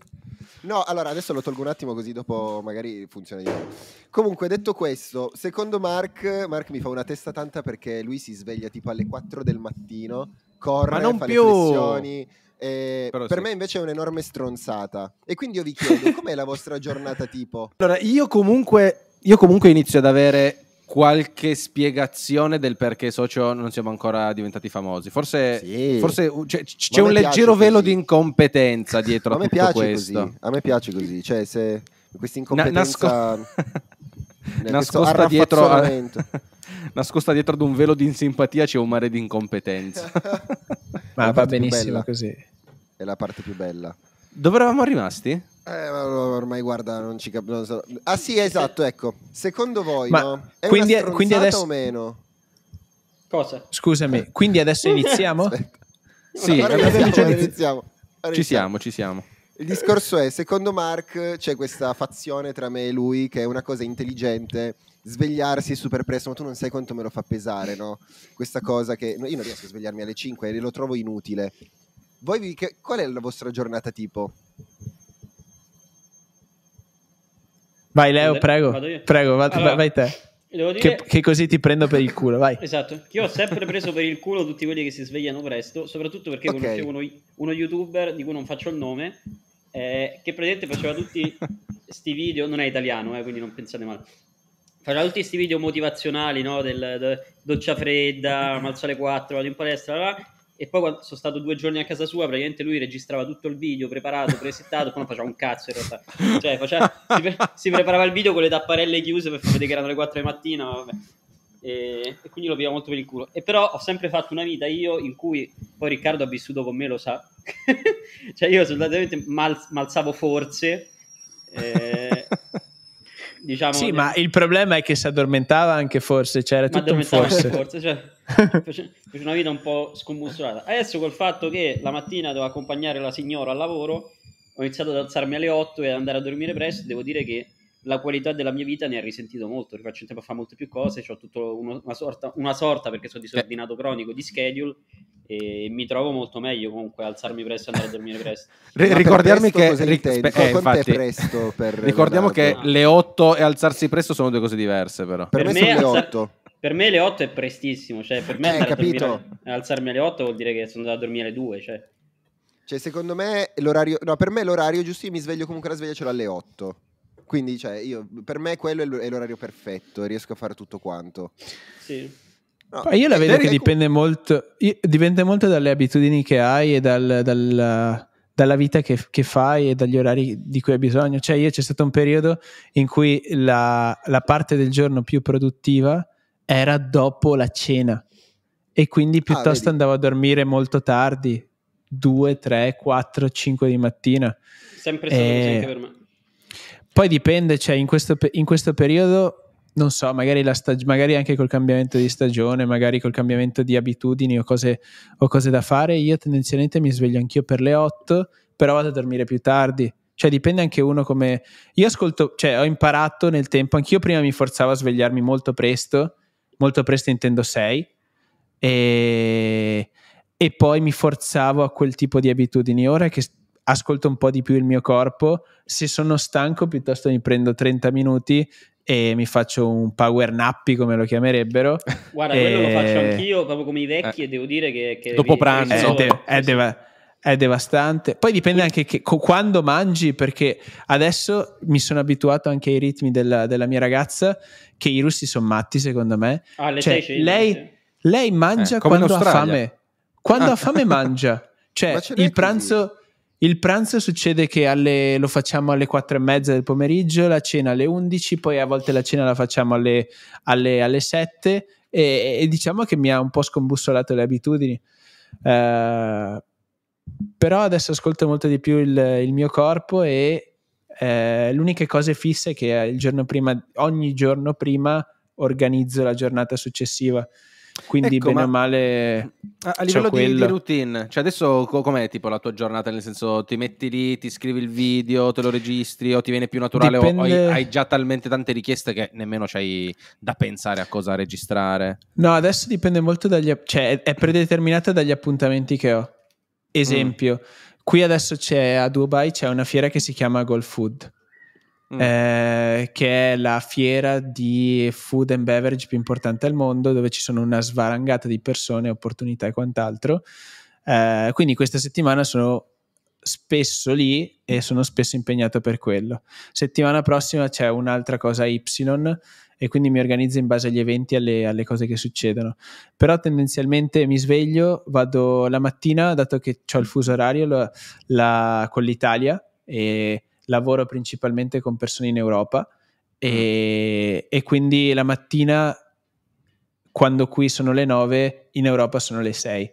No, allora adesso lo tolgo un attimo così dopo magari funziona di nuovo. Comunque, detto questo, secondo Mark, Mark mi fa una testa tanta perché lui si sveglia tipo alle 4 del mattino, corre, Ma fa più. le flessioni. Eh, per sì. me invece è un'enorme stronzata. E quindi io vi chiedo, (laughs) com'è la vostra giornata tipo? Allora, io comunque, io comunque inizio ad avere qualche spiegazione del perché socio non siamo ancora diventati famosi. Forse, sì. forse cioè, c'è, c'è un leggero velo così. di incompetenza dietro a, a tutto questo. Così. A me piace così, cioè se questa incompetenza... Nasco... (laughs) nascosta, dietro a... (laughs) nascosta dietro ad un velo di insimpatia c'è un mare di incompetenza. Ma va benissimo così. È la parte più bella. Dove eravamo rimasti? Eh, ormai guarda, non ci capisco. So. Ah sì, esatto, ecco. Secondo voi, Ma no? È quindi, quindi adesso... o meno? Cosa? Scusami, eh. quindi adesso iniziamo? (laughs) sì, no, adesso iniziamo. iniziamo. Allora, ci siamo, ci siamo. Il discorso è, secondo Mark c'è questa fazione tra me e lui che è una cosa intelligente, svegliarsi super presto, ma tu non sai quanto me lo fa pesare, no? Questa cosa che io non riesco a svegliarmi alle 5 e lo trovo inutile. Voi vi, che, qual è la vostra giornata tipo? Vai Leo, prego. Prego, va, allora, vai te. Dire... Che, che, così ti prendo per il culo, vai. Esatto, io ho sempre preso per il culo tutti quelli che si svegliano presto, soprattutto perché okay. conoscevo uno, uno, youtuber di cui non faccio il nome, eh, che praticamente faceva tutti questi video, non è italiano, eh, quindi non pensate male, faceva tutti questi video motivazionali, no? Del, del doccia fredda, malzo alle 4, vado in palestra, là, e poi quando sono stato due giorni a casa sua, praticamente lui registrava tutto il video preparato, presettato, poi non faceva un cazzo in realtà. Cioè, faceva, si, pre- si, preparava il video con le tapparelle chiuse per far vedere che erano le 4 di mattina, vabbè. E, e quindi lo pigliava molto per il culo. E però ho sempre fatto una vita io in cui, poi Riccardo ha vissuto con me, lo sa, (laughs) cioè io soltanto mal- malzavo forze, eh, diciamo sì che... ma il problema è che si addormentava anche forse c'era cioè ma tutto un forse, forse cioè, (laughs) fece una vita un po' scombussolata adesso col fatto che la mattina devo accompagnare la signora al lavoro ho iniziato ad alzarmi alle 8 e andare a dormire presto devo dire che la qualità della mia vita ne ha risentito molto, rifaccio in tempo a fare molte più cose, ho tutto uno, una, sorta, una, sorta, perché sono disordinato cronico di schedule e mi trovo molto meglio comunque alzarmi presto e andare a dormire presto. (laughs) R- ricordiamo che, ric- eh, infatti, presto (laughs) per ricordiamo Leonardo. che ah. le 8 e alzarsi presto sono due cose diverse però. Per, per me, me le 8. Per me le 8 è prestissimo, cioè per me eh, Dormire, alzarmi alle 8 vuol dire che sono andato a dormire alle 2, cioè. Cioè secondo me l'orario, no per me l'orario giusto, io mi sveglio comunque la sveglia ce l'ho alle 8 quindi, cioè, io, per me quello è l'orario perfetto, riesco a fare tutto quanto. Sì. No, Poi io la vedo che dipende molto, dipende molto dalle abitudini che hai e dal, dal, dalla vita che, che, fai e dagli orari di cui hai bisogno. Cioè, io c'è stato un periodo in cui la, la parte del giorno più produttiva era dopo la cena e quindi ah, piuttosto ah, andavo a dormire molto tardi, 2, 3, 4, 5 di mattina. Sempre stato e... così anche per me. Poi dipende, cioè in questo, in questo periodo, non so, magari, stag- magari, anche col cambiamento di stagione, magari col cambiamento di abitudini o cose, o cose da fare, io tendenzialmente mi sveglio anch'io per le 8, però vado a dormire più tardi. Cioè dipende anche uno come... Io ascolto, cioè ho imparato nel tempo, anch'io prima mi forzavo a svegliarmi molto presto, molto presto intendo 6, e, e poi mi forzavo a quel tipo di abitudini. Ora che ascolto un po' di più il mio corpo. Se sono stanco, piuttosto mi prendo 30 minuti e mi faccio un power nappy come lo chiamerebbero. (laughs) Guarda, e... quello lo faccio anch'io, proprio come i vecchi, eh. e devo dire che. che Dopo pranzo. Eh, è, de- è, deva- è, devastante. Poi dipende anche che, co- quando mangi, perché adesso mi sono abituato anche ai ritmi della, della mia ragazza, che i russi sono matti, secondo me. Ah, le cioè, lei, lei, mangia eh, quando ha fame. Quando ah. ha (laughs) fame mangia. Cioè, il pranzo... Così il pranzo succede che alle, lo facciamo alle 4 e mezza del pomeriggio, la cena alle 11, poi a volte la cena la facciamo alle, alle, alle 7 e, e, diciamo che mi ha un po' scombussolato le abitudini. Uh, però adesso ascolto molto di più il, il mio corpo e eh, l'unica cosa fissa è che il giorno prima, ogni giorno prima organizzo la giornata successiva. Quindi ecco, bene o male... A, livello di, di, routine, cioè adesso com'è tipo la tua giornata? Nel senso ti metti lì, ti scrivi il video, te lo registri o ti viene più naturale Dipende... o hai, hai, già talmente tante richieste che nemmeno c'hai da pensare a cosa registrare? No, adesso dipende molto dagli... cioè è predeterminata dagli appuntamenti che ho. Esempio, mm. qui adesso c'è a Dubai c'è una fiera che si chiama Golf Food mm. eh, che è la fiera di food and beverage più importante al mondo, dove ci sono una svarangata di persone, opportunità e quant'altro. Eh, quindi questa settimana sono spesso lì e sono spesso impegnato per quello. Settimana prossima c'è un'altra cosa Y e quindi mi organizzo in base agli eventi e alle, alle, cose che succedono. Però tendenzialmente mi sveglio, vado la mattina, dato che ho il fuso orario la, la, con l'Italia e lavoro principalmente con persone in Europa e, mm. e quindi la mattina quando qui sono le 9 in Europa sono le 6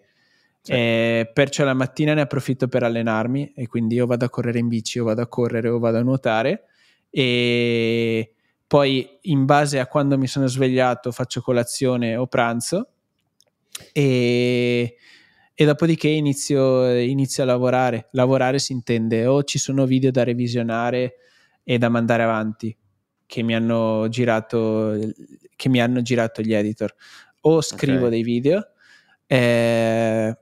sì. Eh, perciò la mattina ne approfitto per allenarmi e quindi io vado a correre in bici, o vado a correre o vado a nuotare e poi in base a quando mi sono svegliato faccio colazione o pranzo e e dopodiché inizio, inizio a lavorare. Lavorare si intende o ci sono video da revisionare e da mandare avanti che mi hanno girato, mi hanno girato gli editor o scrivo okay. dei video eh,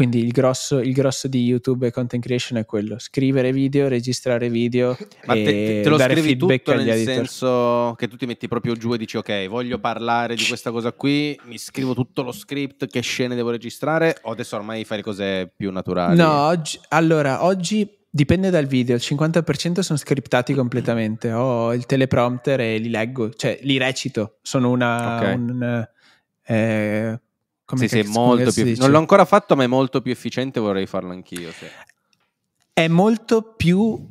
quindi il grosso, il grosso, di YouTube e content creation è quello: scrivere video, registrare video. (laughs) Ma te, te, te lo scrivi tutto nel editor. senso che tu ti metti proprio giù e dici: Ok, voglio parlare di questa cosa qui. Mi scrivo tutto lo script, che scene devo registrare. O adesso ormai fai le cose più naturali? No, oggi, allora oggi. Dipende dal video, il 50% sono scriptati completamente, ho il teleprompter e li leggo, cioè li recito, sono una, okay. un, eh, come sì, sì, molto più, non l'ho ancora fatto, ma è molto più efficiente, vorrei farlo anch'io. Sì. È molto più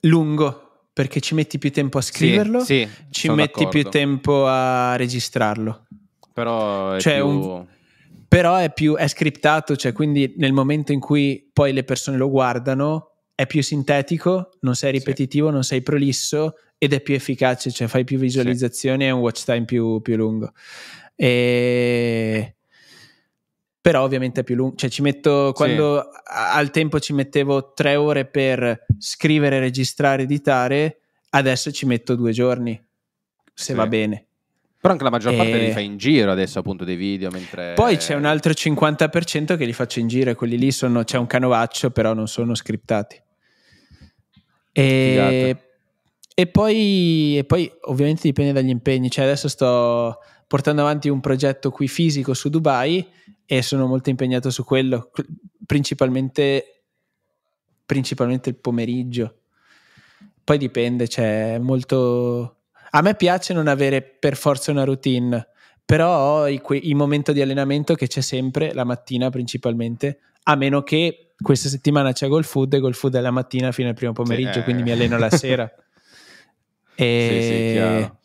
lungo perché ci metti più tempo a scriverlo, sì, sì, ci metti d'accordo. più tempo a registrarlo. Però è cioè più... Un, però è più è scriptato, cioè quindi nel momento in cui poi le persone lo guardano è più sintetico, non sei ripetitivo, sì. non sei prolisso ed è più efficace, cioè fai più visualizzazioni e un watch time più, più lungo. E però ovviamente è più lungo, cioè ci metto, quando sì. al tempo ci mettevo tre ore per scrivere, registrare, editare, adesso ci metto due giorni, se sì. va bene. Però anche la maggior parte e... li fai in giro adesso, appunto, dei video. Mentre... Poi c'è un altro 50% che li faccio in giro e quelli lì sono, c'è un canovaccio, però non sono scriptati. E, e, poi, e poi, ovviamente, dipende dagli impegni. Cioè, adesso sto portando avanti un progetto qui fisico su Dubai e sono molto impegnato su quello, principalmente, principalmente il pomeriggio. Poi dipende, c'è cioè, molto... A me piace non avere per forza una routine, però il, il momento di allenamento che c'è sempre, la mattina principalmente, a meno che questa settimana c'è Golf Food e Golf Food è la mattina fino al primo pomeriggio, sì, quindi eh. mi alleno la sera. e... (laughs) Sì, sì, chiaro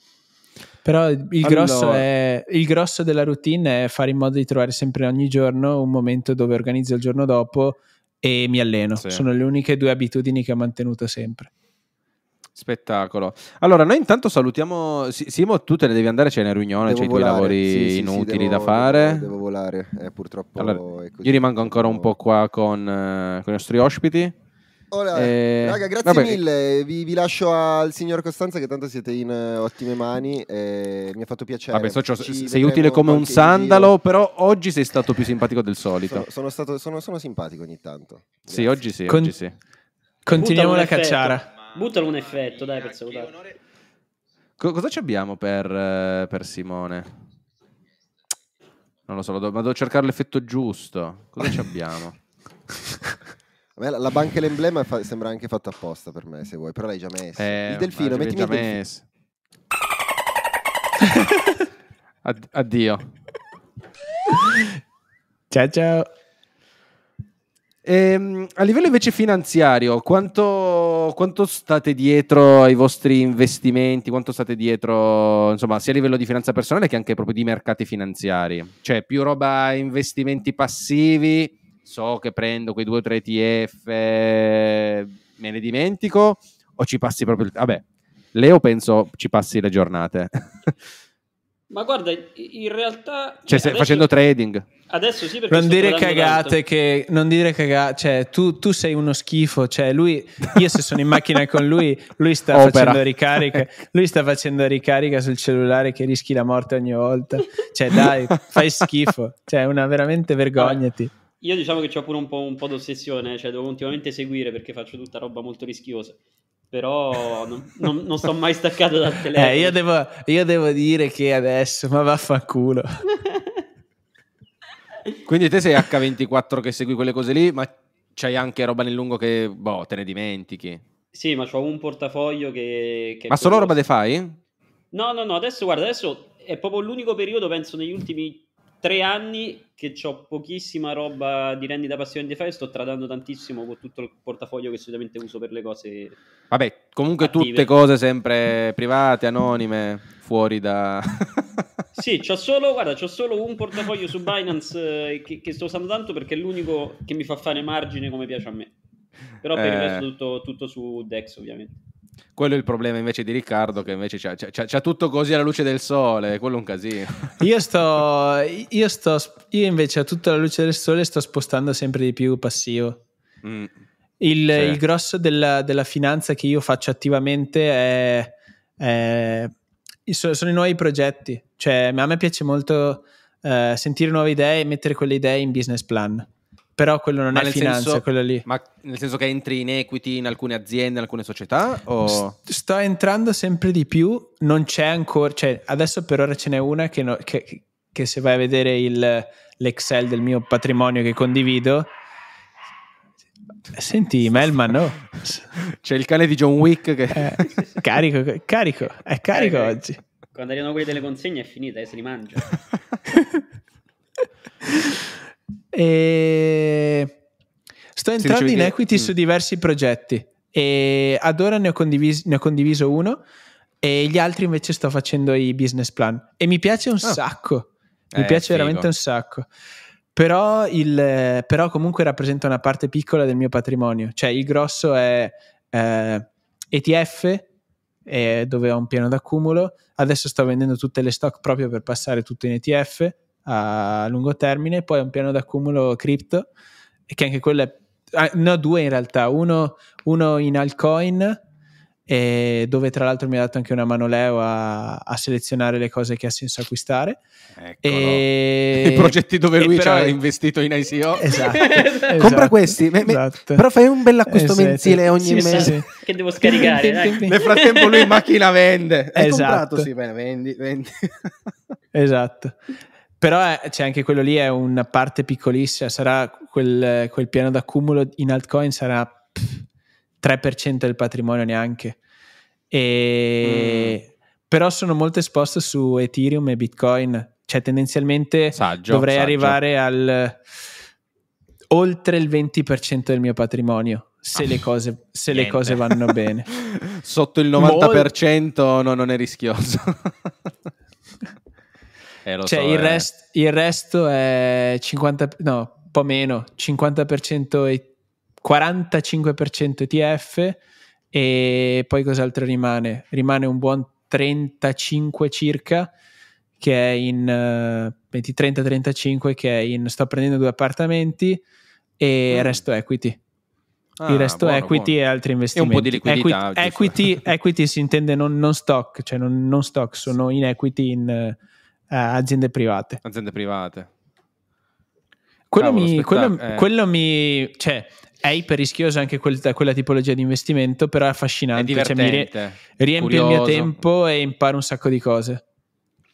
però il, allora. grosso è, il grosso della routine è fare in modo di trovare sempre ogni giorno un momento dove organizzo il giorno dopo e mi alleno. Sì. Sono le uniche due abitudini che ho mantenuto sempre. Spettacolo. Allora, noi intanto salutiamo. Simo, tu te ne devi andare, c'è una riunione, c'è i tuoi lavori sì, inutili sì, devo, da fare. Devo, devo volare, eh, purtroppo. Allora, io rimango ancora un po' qua con, eh, con i nostri ospiti. Ora, eh, raga, grazie vabbè. mille. Vi, vi, lascio al signor Costanza, che tanto siete in eh, ottime mani. E mi ha fatto piacere. Vabbè, socio, sei utile come un sandalo, però oggi sei stato più simpatico del solito. Sono, sono, stato, sono, sono simpatico ogni tanto. Grazie. Sì, oggi sì. Con... Oggi sì. Continuiamo la cacciara. Buttalo un effetto, dai, per salutare. Co- cosa abbiamo per, eh, per Simone? Non lo so, ma devo cercare l'effetto giusto. Cosa ci abbiamo? (laughs) me la, la banca e l'emblema fa, sembra anche fatta apposta per me, se vuoi, però l'hai già messo. Eh, il delfino, mettimi già il messo. (laughs) Ad- addio. (laughs) ciao ciao. E, ehm, a livello invece finanziario, quanto, quanto, state dietro ai vostri investimenti? Quanto state dietro, insomma, sia a livello di finanza personale che anche proprio di mercati finanziari? Cioè, più roba investimenti passivi so che prendo quei due o tre ETF, me ne dimentico o ci passi proprio il... Vabbè, Leo penso ci passi le giornate. (laughs) Ma guarda, in realtà... Cioè, cioè adesso, facendo trading. Adesso sì, perché... Non dire cagate tanto. che... Non dire cagate... Cioè, tu, tu, sei uno schifo. Cioè, lui... Io se sono in macchina con lui, lui sta Opera. facendo ricarica. Lui sta facendo ricarica sul cellulare che rischi la morte ogni volta. Cioè, dai, fai schifo. Cioè, una veramente vergognati. Vabbè. Io diciamo che ho pure un po', un po', d'ossessione, cioè devo continuamente seguire perché faccio tutta roba molto rischiosa. Però non, non, non sto mai staccato dal eh, telefono. Eh, io devo, io devo dire che adesso, ma vaffanculo. Quindi te sei H24 che segui quelle cose lì, ma c'hai anche roba nel lungo che, boh, te ne dimentichi. Sì, ma ho un portafoglio che... che ma solo roba dei fai? No, no, no, adesso guarda, adesso è proprio l'unico periodo, penso negli ultimi tre anni che ho pochissima roba di rendita passiva in DeFi, sto tradando tantissimo con tutto il portafoglio che solitamente uso per le cose. Vabbè, comunque attive. tutte cose sempre private, anonime, fuori da... (laughs) sì, c'ho solo, guarda, c'ho solo un portafoglio su Binance eh, che, che, sto usando tanto perché è l'unico che mi fa fare margine come piace a me. Però per eh... il resto tutto, tutto su Dex, ovviamente. Quello è il problema invece di Riccardo, che invece c'ha, c'ha, c'ha, tutto così alla luce del sole, quello è un casino. (laughs) Io sto, io sto, io invece a tutta la luce del sole sto spostando sempre di più passivo. Mm. Il, sì. il, grosso della, della, finanza che io faccio attivamente è, è, sono i nuovi progetti. Cioè, a me piace molto eh, sentire nuove idee e mettere quelle idee in business plan. Però quello non ma è finanza, senso, quello lì. Ma nel senso che entri in equity in alcune aziende, in alcune società? O... Sto entrando sempre di più, non c'è ancora, cioè adesso per ora ce n'è una che, no, che, che se vai a vedere il, l'Excel del mio patrimonio che condivido, Senti, Melman, no? C'è il cane di John Wick che... È eh, carico, carico, è carico eh, oggi. Quando arrivano quelli delle consegne è finita eh, se li mangia. (laughs) E... Sto entrando in equity che... Mm. su diversi progetti e ad ora ne ho, ne ho, condiviso uno e gli altri invece sto facendo i business plan e mi piace un oh. sacco, mi eh, piace figo. veramente un sacco. Però, il, però, comunque rappresenta una parte piccola del mio patrimonio, cioè il grosso è eh, ETF eh, dove ho un piano d'accumulo, adesso sto vendendo tutte le stock proprio per passare tutto in ETF a lungo termine, poi un piano d'accumulo cripto, che anche quello è... Ah, ne ho due in realtà, uno, uno in altcoin, dove tra l'altro mi ha dato anche una mano Leo a, a selezionare le cose che ha senso acquistare. E... I progetti dove lui ci ha investito in ICO. Esatto, (laughs) esatto, Compra questi, esatto. però fai un bel acquisto esatto. mensile ogni sì, mese. Sì. Che devo scaricare. (laughs) Nel frattempo lui in macchina vende. Esatto. Hai esatto. comprato? Sì, bene, vendi, vendi. esatto. Però eh, c'è cioè anche quello lì è una parte piccolissima, sarà quel, quel piano d'accumulo in altcoin sarà pff, 3% del patrimonio neanche. E... Mm. Però sono molto esposto su Ethereum e Bitcoin, cioè tendenzialmente saggio, dovrei saggio. arrivare al oltre il 20% del mio patrimonio se, le, cose, se le, cose, vanno bene. (laughs) Sotto il 90% Mol- no, non è rischioso. (laughs) Eh, cioè, so, il, eh. rest, il, resto è 50, no, un po' meno, 50% e 45% ETF e poi cos'altro rimane? Rimane un buon 35 circa che è in uh, eh, 20-30-35 che è in sto prendendo due appartamenti e mm. il ah, resto equity. Ah, il resto buono, equity buono. e altri investimenti. E un po' di liquidità. Equity, equity, equity si intende non, non stock, cioè non, non, stock, sono in equity in, eh, aziende private. Aziende private. Quello, Cavolo, mi, quello, eh. quello mi, Cioè, è iper anche quel, quella tipologia di investimento, però è affascinante. Cioè, è cioè, rie- riempie curioso. il mio tempo e imparo un sacco di cose.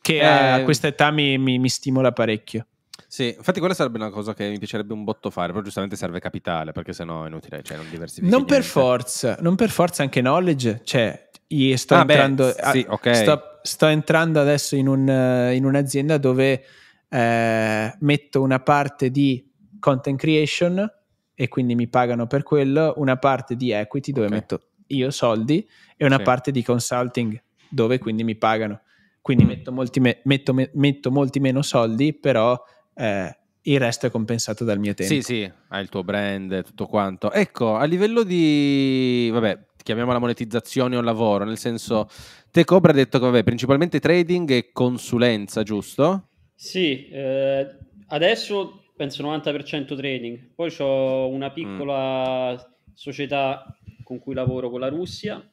Che eh. a questa età mi, mi, mi stimola parecchio. Sì, infatti quella sarebbe una cosa che mi piacerebbe un botto fare, però giustamente serve capitale, perché sennò è inutile, cioè non diversifichi Non niente. per forza, non per forza anche knowledge, cioè io sto ah, entrando... Beh, sì, ok. Sto, sto entrando adesso in, un, eh, in un'azienda dove eh, metto una parte di content creation e quindi mi pagano per quello, una parte di equity dove okay. metto io soldi e una sì. parte di consulting dove quindi mi pagano. Quindi mm. metto, molti me- metto, metto, molti meno soldi, però eh, il resto è compensato dal mio tempo. Sì, sì, hai il tuo brand e tutto quanto. Ecco, a livello di... vabbè, chiamiamola monetizzazione o lavoro, nel senso te Cobra ha detto che vabbè, principalmente trading e consulenza, giusto? Sì, eh, adesso penso 90% trading, poi ho una mm. piccola mm. società con cui lavoro con la Russia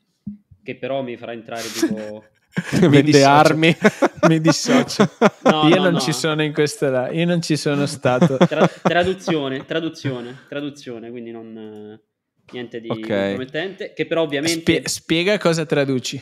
che però mi farà entrare tipo (laughs) vende armi mi dissocio (laughs) (laughs) no, io no, non no. ci sono in questa io non ci sono stato Tra- traduzione traduzione traduzione quindi non niente di okay. compromettente, che però ovviamente... Spie- spiega cosa traduci.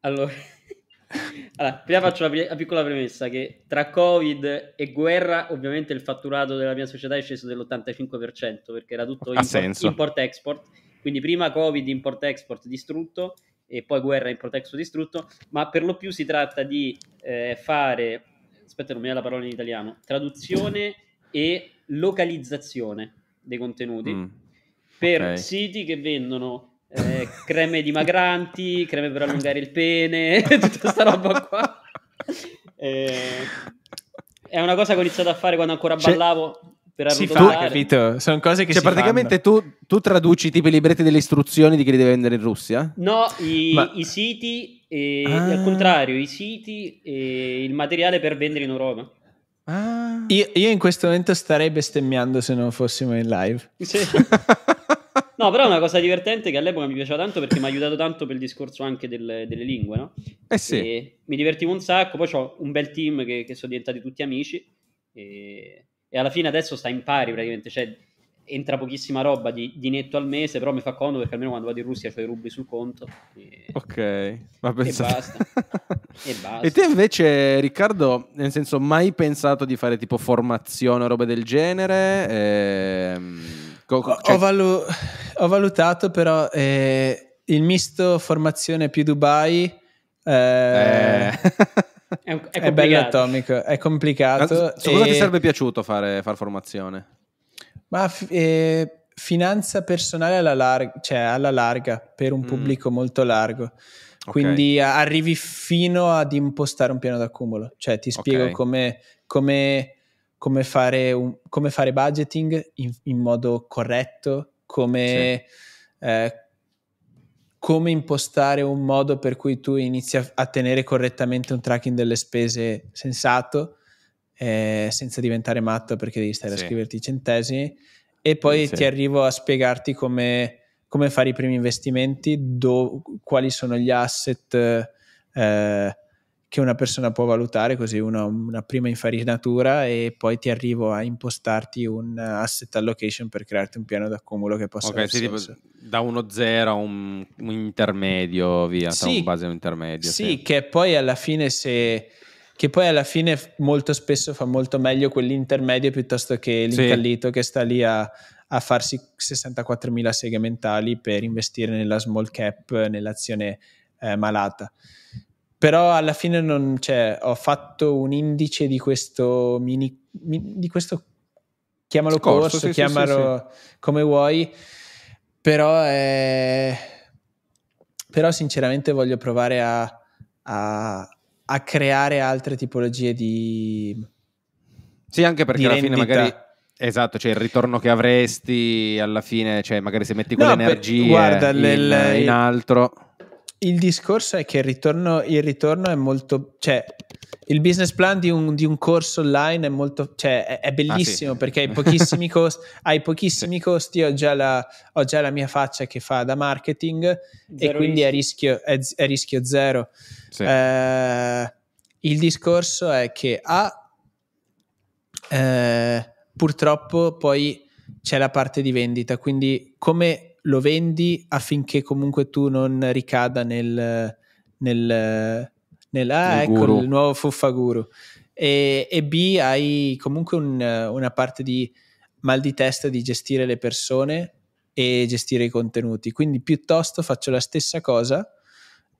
Allora, (laughs) allora prima faccio la, piccola premessa che tra Covid e guerra ovviamente il fatturato della mia società è sceso dell'85% perché era tutto import, import-export, quindi prima Covid import-export distrutto e poi guerra import-export distrutto, ma per lo più si tratta di eh, fare, aspetta non mi è la parola in italiano, traduzione e localizzazione dei contenuti. Mm per okay. siti che vendono eh, creme dimagranti, creme per allungare il pene, (laughs) tutta questa roba qua. Eh, è una cosa che ho iniziato a fare quando ancora ballavo. C'è... Per si fa, capito? Sono cose che cioè, praticamente tu, tu, traduci tipo i libretti delle istruzioni di chi li deve vendere in Russia? No, i, Ma... i siti, e, ah. al contrario, i siti e il materiale per vendere in Europa. Ah. Io, io, in questo momento starei bestemmiando se non fossimo in live. Sì. (laughs) No, però è una cosa divertente che all'epoca mi piaceva tanto perché mi ha aiutato tanto per il discorso anche del, delle lingue, no? Eh sì. E mi divertivo un sacco, poi ho un bel team che, che sono diventati tutti amici e, e, alla fine adesso sta in pari praticamente, cioè entra pochissima roba di, di, netto al mese, però mi fa comodo perché almeno quando vado in Russia ho i rubli sul conto. E... Ok, ma pensate... e basta. e basta. E te invece, Riccardo, nel senso, mai pensato di fare tipo formazione o roba del genere? Ehm Co- cioè... ho, valu- ho, valutato però eh, il misto formazione più Dubai eh, eh. (laughs) è, un, è, è bello atomico, è complicato. Su cosa e... ti sarebbe piaciuto fare far formazione? Ma f- eh, finanza personale alla, lar- cioè alla larga, per un mm. pubblico molto largo. Okay. Quindi arrivi fino ad impostare un piano d'accumulo, cioè ti spiego okay. come, come come fare, un, come fare budgeting in, in, modo corretto, come, sì. eh, come impostare un modo per cui tu inizi a, a tenere correttamente un tracking delle spese sensato, eh, senza diventare matto perché devi stare sì. a scriverti i centesimi, e poi sì. ti arrivo a spiegarti come, come fare i primi investimenti, do, quali sono gli asset. Eh, che una persona può valutare, così uno una prima infarinatura e poi ti arrivo a impostarti un asset allocation per crearti un piano d'accumulo che possa okay, essere. Sì, da uno zero a un, un intermedio, via, sì, da un base a un intermedio. Sì, sì, che poi alla fine se che poi alla fine molto spesso fa molto meglio quell'intermedio piuttosto che l'incallito sì. che sta lì a, a farsi 64.000 seghe mentali per investire nella small cap, nell'azione eh, malata però alla fine non c'è, cioè, ho fatto un indice di questo mini, di questo chiamalo Scorso, corso, sì, chiamalo sì, sì, come vuoi, però è, eh, però sinceramente voglio provare a, a, a creare altre tipologie di Sì, anche perché alla rendita. fine magari Esatto, cioè il ritorno che avresti alla fine, cioè magari se metti quelle no, energie guarda, in, il, in altro il discorso è che il ritorno, il ritorno, è molto... Cioè, il business plan di un, di un corso online è molto... Cioè, è, è bellissimo ah, sì. perché hai pochissimi, (laughs) costi. hai pochissimi sì. costi, ho già, la, ho già, la, mia faccia che fa da marketing zero e quindi è rischio, è, è rischio, zero. Sì. Eh, il discorso è che ah, eh, purtroppo poi c'è la parte di vendita, quindi come lo vendi affinché comunque tu non ricada nel, nel, nel ah, ecco guru. il nuovo fuffaguru. E, e B, hai comunque un, una parte di mal di testa di gestire le persone e gestire i contenuti. Quindi piuttosto faccio la stessa cosa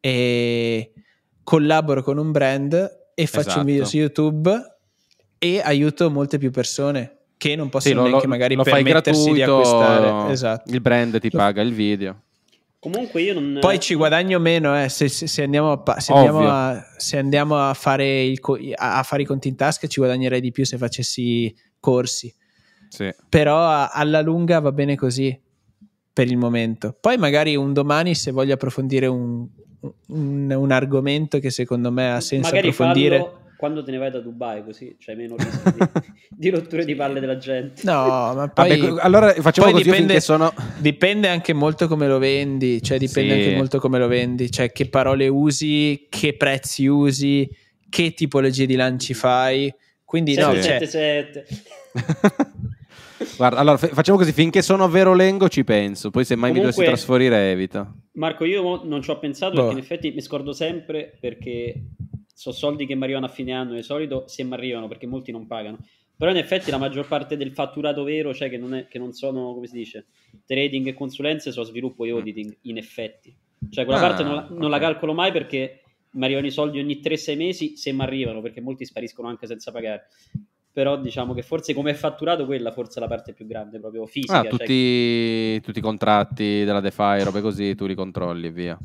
e collaboro con un brand e faccio esatto. un video esatto. su YouTube e aiuto molte più persone che non possono sì, neanche magari lo permettersi gratuito, di acquistare. Esatto. Il brand ti lo... paga il video. Comunque io non... Poi ci guadagno meno eh, se, se, se, andiamo a, se, andiamo a, se andiamo a fare, il, a, fare i conti in tasca ci guadagnerei di più se facessi corsi. Sì. Però alla lunga va bene così per il momento. Poi magari un domani se voglio approfondire un, un, un argomento che secondo me ha senso magari approfondire... Fallo quando te ne vai da Dubai così c'hai meno rischio di, (laughs) di, rotture di palle della gente. No, ma poi, Vabbè, allora facciamo poi così dipende, sono... dipende anche molto come lo vendi, cioè dipende sì. anche molto come lo vendi, cioè che parole usi, che prezzi usi, che tipologie di lanci fai. Quindi no, 7, cioè... 7. (laughs) Guarda, allora facciamo così, finché sono vero lengo ci penso, poi se mai Comunque, mi dovessi trasferire evito. Marco, io non ci ho pensato boh. perché in effetti mi scordo sempre perché sono soldi che mi arrivano a fine anno di solito, se mi arrivano, perché molti non pagano. Però in effetti la maggior parte del fatturato vero, cioè che non, è, che non sono, come si dice, trading e consulenze, sono sviluppo e mm. auditing, in effetti. Cioè quella ah, parte non, okay. non la calcolo mai perché mi arrivano i soldi ogni 3-6 mesi, se mi arrivano, perché molti spariscono anche senza pagare però diciamo che forse come è fatturato quella forse è la parte più grande proprio fisica ah, cioè tutti, cioè... tutti, i contratti della DeFi robe così tu li controlli e via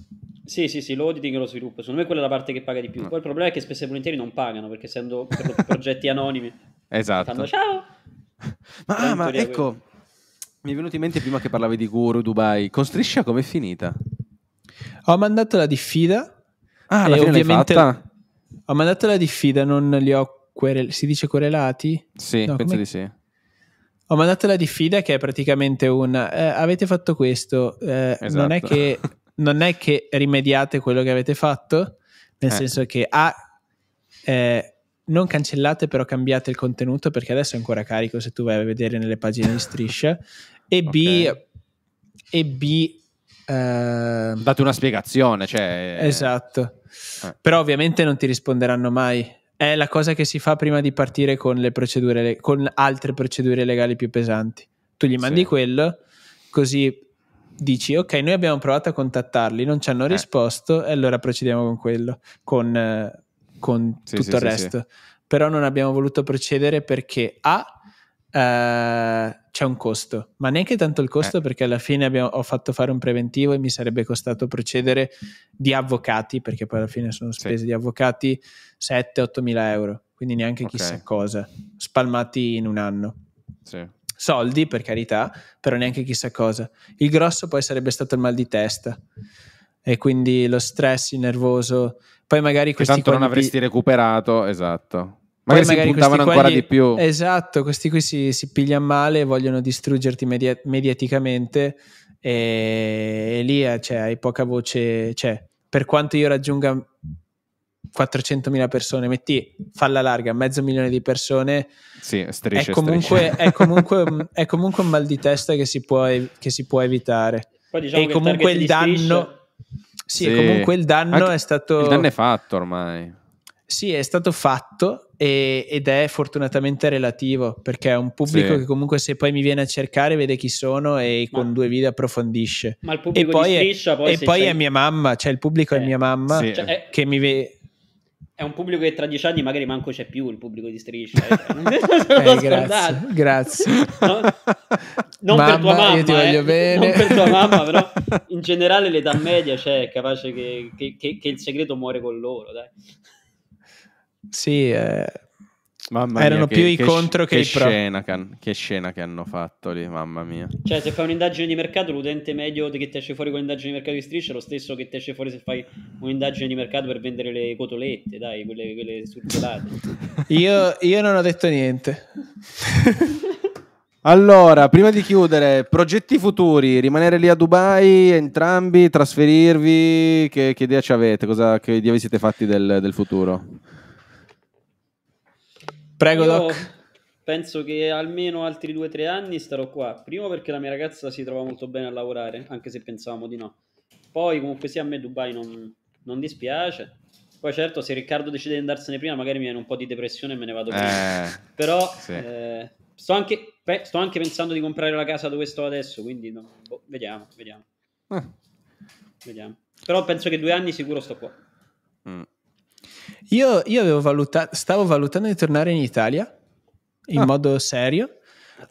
sì, sì, sì, lo auditing e lo sviluppo. Secondo me quella è la parte che paga di più. No. Mm. Poi il problema è che spesso e volentieri non pagano, perché essendo per progetti anonimi. (laughs) Esatto. Fanno ciao! (laughs) Ma, ah, ma ecco, quello. mi è venuto in mente prima che parlavi di Guru Dubai. Con Striscia com'è finita? Ho mandato la diffida. Ah, la ovviamente Ho mandato la diffida, non li ho querel- si dice correlati? Sì, no, penso com'è? di sì. Ho mandato la diffida che è praticamente un eh, avete fatto questo, eh, esatto. non è esatto. che (laughs) non è che rimediate quello che avete fatto, nel eh. senso che A, eh, non cancellate però cambiate il contenuto perché adesso è ancora carico se tu vai a vedere nelle pagine di striscia, e B, okay. e B eh, date una spiegazione, cioè... Eh. Esatto, eh. però ovviamente non ti risponderanno mai è la cosa che si fa prima di partire con le procedure, con altre procedure legali più pesanti. Tu gli mandi sì. quello, così dici ok noi abbiamo provato a contattarli non ci hanno eh. risposto e allora procediamo con quello con, con sì, tutto sì, il resto sì, però non abbiamo voluto procedere perché A eh, c'è un costo ma neanche tanto il costo eh. perché alla fine abbiamo, ho fatto fare un preventivo e mi sarebbe costato procedere di avvocati perché poi alla fine sono spese di avvocati 7-8 mila euro quindi neanche okay. chissà cosa spalmati in un anno sì soldi per carità, però neanche chissà cosa. Il grosso poi sarebbe stato il mal di testa e quindi lo stress il nervoso. Poi magari questi... Tanto non avresti pi- recuperato, esatto. Magari, magari si puntavano ancora gli, di più. Esatto, questi qui si, si pigliano male, vogliono distruggerti media- mediaticamente e, e lì eh, cioè, hai poca voce. Cioè, per quanto io raggiunga 400.000 persone, metti falla larga, mezzo milione di persone, sì, strisce, è, comunque, è, (laughs) comunque, è, comunque, un mal di testa che si può, che si può evitare. Poi diciamo e comunque il, danno, sì, sì. comunque il danno... Anche è stato... Il danno è fatto ormai. Sì, è stato fatto e, ed è fortunatamente relativo perché è un pubblico sì. che comunque se poi mi viene a cercare vede chi sono e ma, con due video approfondisce. Ma il pubblico e poi, striscia, poi, è, e poi è, mia mamma, cioè il pubblico eh. è mia mamma sì. Cioè, eh, che mi vede è un pubblico che tra dieci anni magari manco c'è più il pubblico di striscia. eh, (laughs) eh grazie, grazie. No? Non mamma, per tua mamma, eh. non per tua mamma, però (laughs) in generale l'età media c'è, è capace che, che, che, che il segreto muore con loro, dai. Sì, eh, Mamma Erano mia, più che, i che contro che, che i pro. Scena che, che scena che hanno fatto lì, mamma mia. Cioè, se fai un'indagine di mercato, l'utente medio che ti esce fuori con l'indagine di mercato di striscia è lo stesso che ti esce fuori se fai un'indagine di mercato per vendere le cotolette, dai, quelle, quelle surgelate. (laughs) io, io non ho detto niente. (laughs) Allora, prima di chiudere, progetti futuri, rimanere lì a Dubai, entrambi, trasferirvi, che, che idea ci avete? Cosa, che idea vi siete fatti del, del futuro? Prego, Io Doc. Penso che almeno altri due o tre anni starò qua. Primo perché la mia ragazza si trova molto bene a lavorare, anche se pensavamo di no. Poi comunque sia sì, a me Dubai non, non dispiace. Poi certo, se Riccardo decide di andarsene prima, magari mi viene un po' di depressione e me ne vado prima. Eh, Però sì. eh, sto, anche, beh, sto, anche, pensando di comprare la casa dove sto adesso, quindi no, boh, vediamo, vediamo. Eh. vediamo. Però penso che due anni sicuro sto qua. Mm. Io, io valutato, stavo valutando di tornare in Italia in ah. modo serio.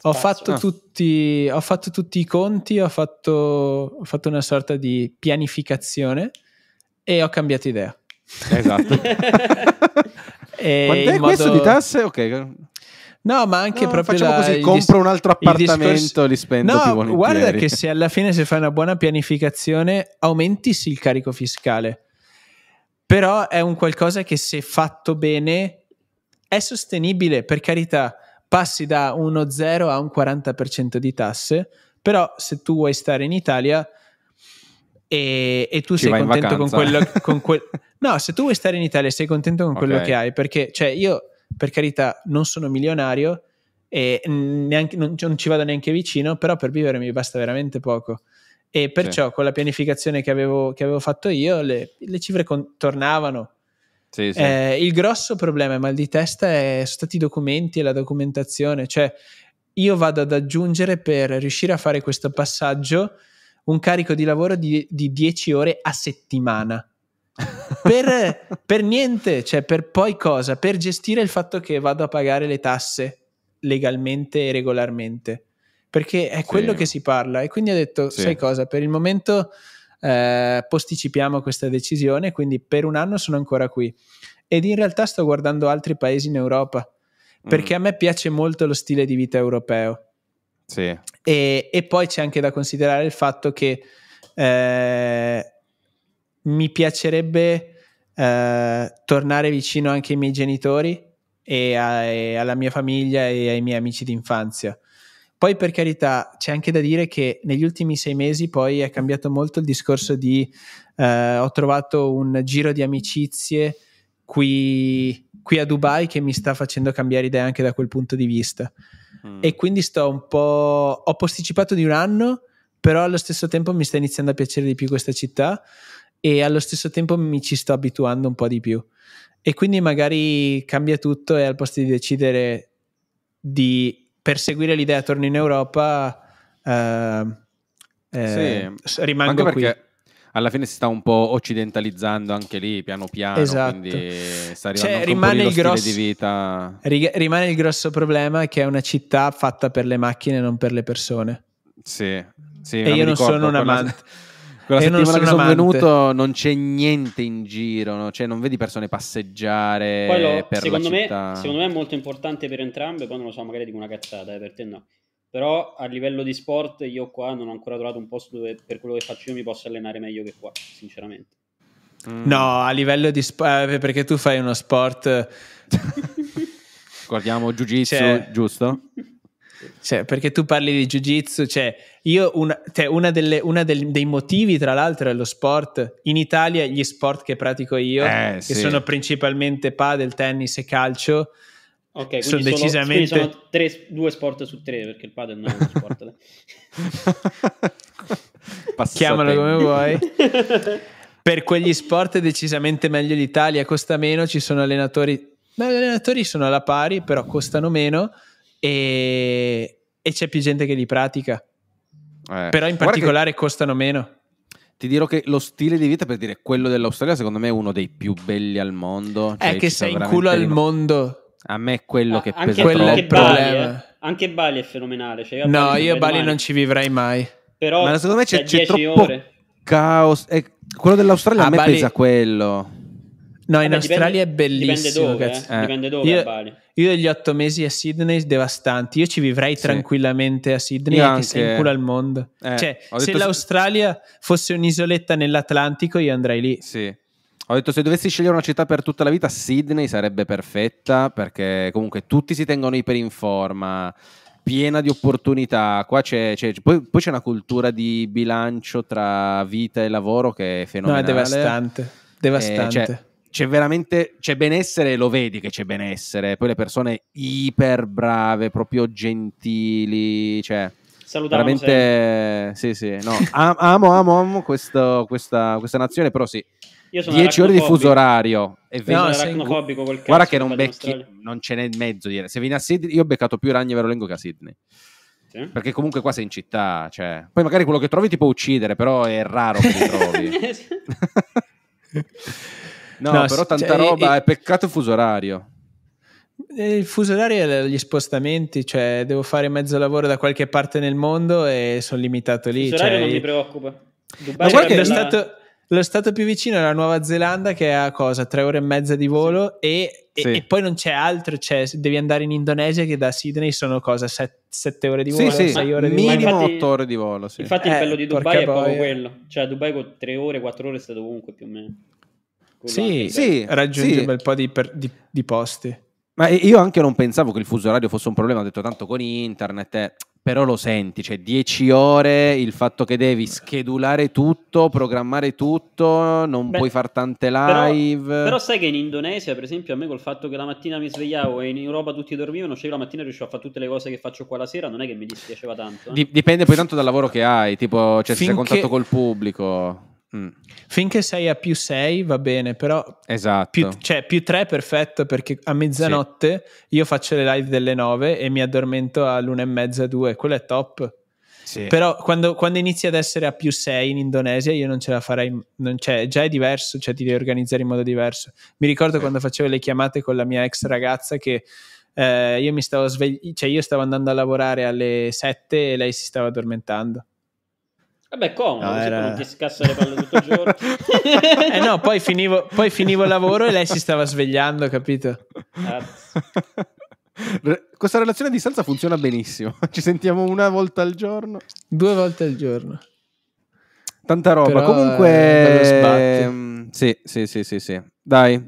Ho fatto, ah. tutti, ho fatto, tutti, i conti, ho fatto, ho fatto una sorta di pianificazione e ho cambiato idea. Esatto. (laughs) e Quant'è modo... questo di tasse? Ok. No, ma anche no, ah, proprio facciamo la, così, compro dis- un altro appartamento discorso... li spendo no, più volentieri. guarda che se alla fine se fai una buona pianificazione aumenti il carico fiscale però è un qualcosa che se fatto bene è sostenibile, per carità, passi da uno 0 a un 40% di tasse, però se tu vuoi stare in Italia e, e tu Ci sei contento con quello... (laughs) Con que- no, se tu vuoi stare in Italia sei contento con okay. quello che hai, perché cioè, io per carità non sono milionario e neanche, non, non, ci vado neanche vicino, però per vivere mi basta veramente poco. E perciò sì. con la pianificazione che avevo, che avevo fatto io le, le cifre con, tornavano. Sì, sì. Eh, il grosso problema, mal di testa, è, sono stati i documenti e la documentazione. Cioè, io vado ad aggiungere per riuscire a fare questo passaggio un carico di lavoro di, di 10 ore a settimana. (laughs) per, per, niente, cioè per poi cosa? Per gestire il fatto che vado a pagare le tasse legalmente e regolarmente perché è quello che si parla. E quindi ha detto, sì. sai cosa, per il momento eh, posticipiamo questa decisione, quindi per un anno sono ancora qui. Ed in realtà sto guardando altri paesi in Europa, perché mm. a me piace molto lo stile di vita europeo. Sì. E, e poi c'è anche da considerare il fatto che eh, mi piacerebbe eh, tornare vicino anche ai miei genitori e, a, e alla mia famiglia e ai miei amici d'infanzia. Poi per carità c'è anche da dire che negli ultimi sei mesi poi è cambiato molto il discorso di eh, ho trovato un giro di amicizie qui, qui, a Dubai che mi sta facendo cambiare idea anche da quel punto di vista. Mm. E quindi sto un po'... ho posticipato di un anno, però allo stesso tempo mi sta iniziando a piacere di più questa città e allo stesso tempo mi ci sto abituando un po' di più. E quindi magari cambia tutto e al posto di decidere di perseguire l'idea torno in Europa eh, eh, sì. rimango anche perché... qui alla fine si sta un po' occidentalizzando anche lì piano piano esatto. quindi sta arrivando cioè, rimane il grosso, di vita rimane il grosso problema che è una città fatta per le macchine non per le persone sì, sì e io non sono un amante (laughs) (laughs) Quella non settimana che sono venuto non c'è niente in giro, no? cioè non vedi persone passeggiare poi per secondo la città. me, Secondo me è molto importante per entrambe, poi non lo so, magari dico una cazzata, eh, per te no. Però a livello di sport io qua non ho ancora trovato un posto dove per quello che faccio io mi posso allenare meglio che qua, sinceramente. Mm. No, a livello di sport, eh, perché tu fai uno sport... (laughs) Guardiamo Jiu Jitsu, cioè... giusto? Cioè, perché tu parli di jiu-jitsu, cioè, io una, cioè, una, delle, una del, dei motivi, tra l'altro, è lo sport. In Italia gli sport che pratico io, eh, che sì. sono principalmente padel, tennis e calcio, Ok, sono decisamente... sono tre, due sport su tre, perché il padel non è uno sport. (laughs) Chiamalo come vuoi. (laughs) per quegli sport è decisamente meglio l'Italia, costa meno, ci sono allenatori... Ma gli allenatori sono alla pari, però costano meno e, e c'è più gente che li pratica. Eh, Però in particolare che, costano meno. Ti dirò che lo stile di vita, per dire quello dell'Australia, secondo me è uno dei più belli al mondo. Eh, cioè, è che sei in culo al mondo. A me è quello ah, che pesa quello Anche Bali, eh. anche Bali è fenomenale. Cioè, no, Bali io a Bali mai. non ci vivrei mai. Però Ma secondo me c'è, c'è, c'è troppo ore. caos. Eh, quello dell'Australia a, a me Bali... pesa quello. No, Vabbè, in Australia dipende, è bellissimo. Dipende dove, eh. eh? Dipende dove io, io, degli otto mesi a Sydney devastanti. Io ci vivrei sì. tranquillamente a Sydney io e anche... sei in culo al mondo. Eh, cioè, se l'Australia se... fosse un'isoletta nell'Atlantico, io andrei lì. Sì. Ho detto se dovessi scegliere una città per tutta la vita, Sydney sarebbe perfetta perché comunque tutti si tengono iper in forma piena di opportunità. Qua c'è, c'è poi, poi, c'è una cultura di bilancio tra vita e lavoro che è fenomenale. No, è devastante. Devastante. Eh, cioè, c'è veramente c'è benessere, lo vedi che c'è benessere. Poi le persone iper brave, proprio gentili, cioè Salutiamo veramente sempre. sì, sì, no, (laughs) amo amo amo questo, questa, questa nazione, però sì. 10 ore di fuso orario e no, aracnofobico col cazzo guarda che non becchi non ce n'è mezzo dire. se vieni a Sydney io ho beccato più ragni verolengo che a Sydney sì. perché comunque qua sei in città cioè. poi magari quello che trovi ti può uccidere però è raro che li (laughs) trovi (laughs) No, no però tanta cioè, roba, e, è peccato il fuso orario. Eh, il fuso orario e gli spostamenti, cioè devo fare mezzo lavoro da qualche parte nel mondo e sono limitato lì. Il fuso cioè, orario cioè, non mi preoccupa. Dubai ma guarda che stato, lo stato più vicino è la Nuova Zelanda che è a cosa? Tre ore e mezza di volo sì. E, sì. E, e, poi non c'è altro, cioè devi andare in Indonesia che da Sydney sono cosa? Set, sette ore di volo? Sì, sì. Sei ore di minimo volo. otto ore di volo. Sì. Infatti eh, il bello di Dubai è proprio quello, cioè a Dubai con tre ore, quattro ore è stato ovunque più o meno. Sì, sì raggiunge sì. un bel po' di, per, di, di, posti. Ma io anche non pensavo che il fuso orario fosse un problema, ho detto tanto con internet, eh, però lo senti, cioè 10 ore, il fatto che devi schedulare tutto, programmare tutto, non Beh, puoi fare tante live. Però, però, sai che in Indonesia, per esempio, a me col fatto che la mattina mi svegliavo e in Europa tutti dormivano, cioè io la mattina riuscivo a fare tutte le cose che faccio qua la sera, non è che mi dispiaceva tanto. Eh? Dipende poi tanto dal lavoro che hai, tipo cioè, Finché... se sei a contatto col pubblico. Mm. Finché sei a più 6 va bene, però esatto. più, cioè, più 3 perfetto perché a mezzanotte sì. io faccio le live delle 9 e mi addormento all'una e mezza, 2, quello è top. Sì. Però quando, quando, inizi ad essere a più 6 in Indonesia io non ce la farei, non, cioè, già è diverso, cioè ti devi organizzare in modo diverso. Mi ricordo sì. quando facevo le chiamate con la mia ex ragazza che eh, io mi stavo svegliando, cioè io stavo andando a lavorare alle 7 e lei si stava addormentando. Vabbè, comodo, no, era... non ti scassa le palle tutto il giorno. (laughs) eh no, poi finivo, poi finivo, il lavoro e lei si stava svegliando, capito? Re- questa relazione a distanza funziona benissimo. (laughs) Ci sentiamo una volta al giorno. Due volte al giorno. Tanta roba. Però Comunque, ehm, sì, sì, sì, sì, sì. Dai.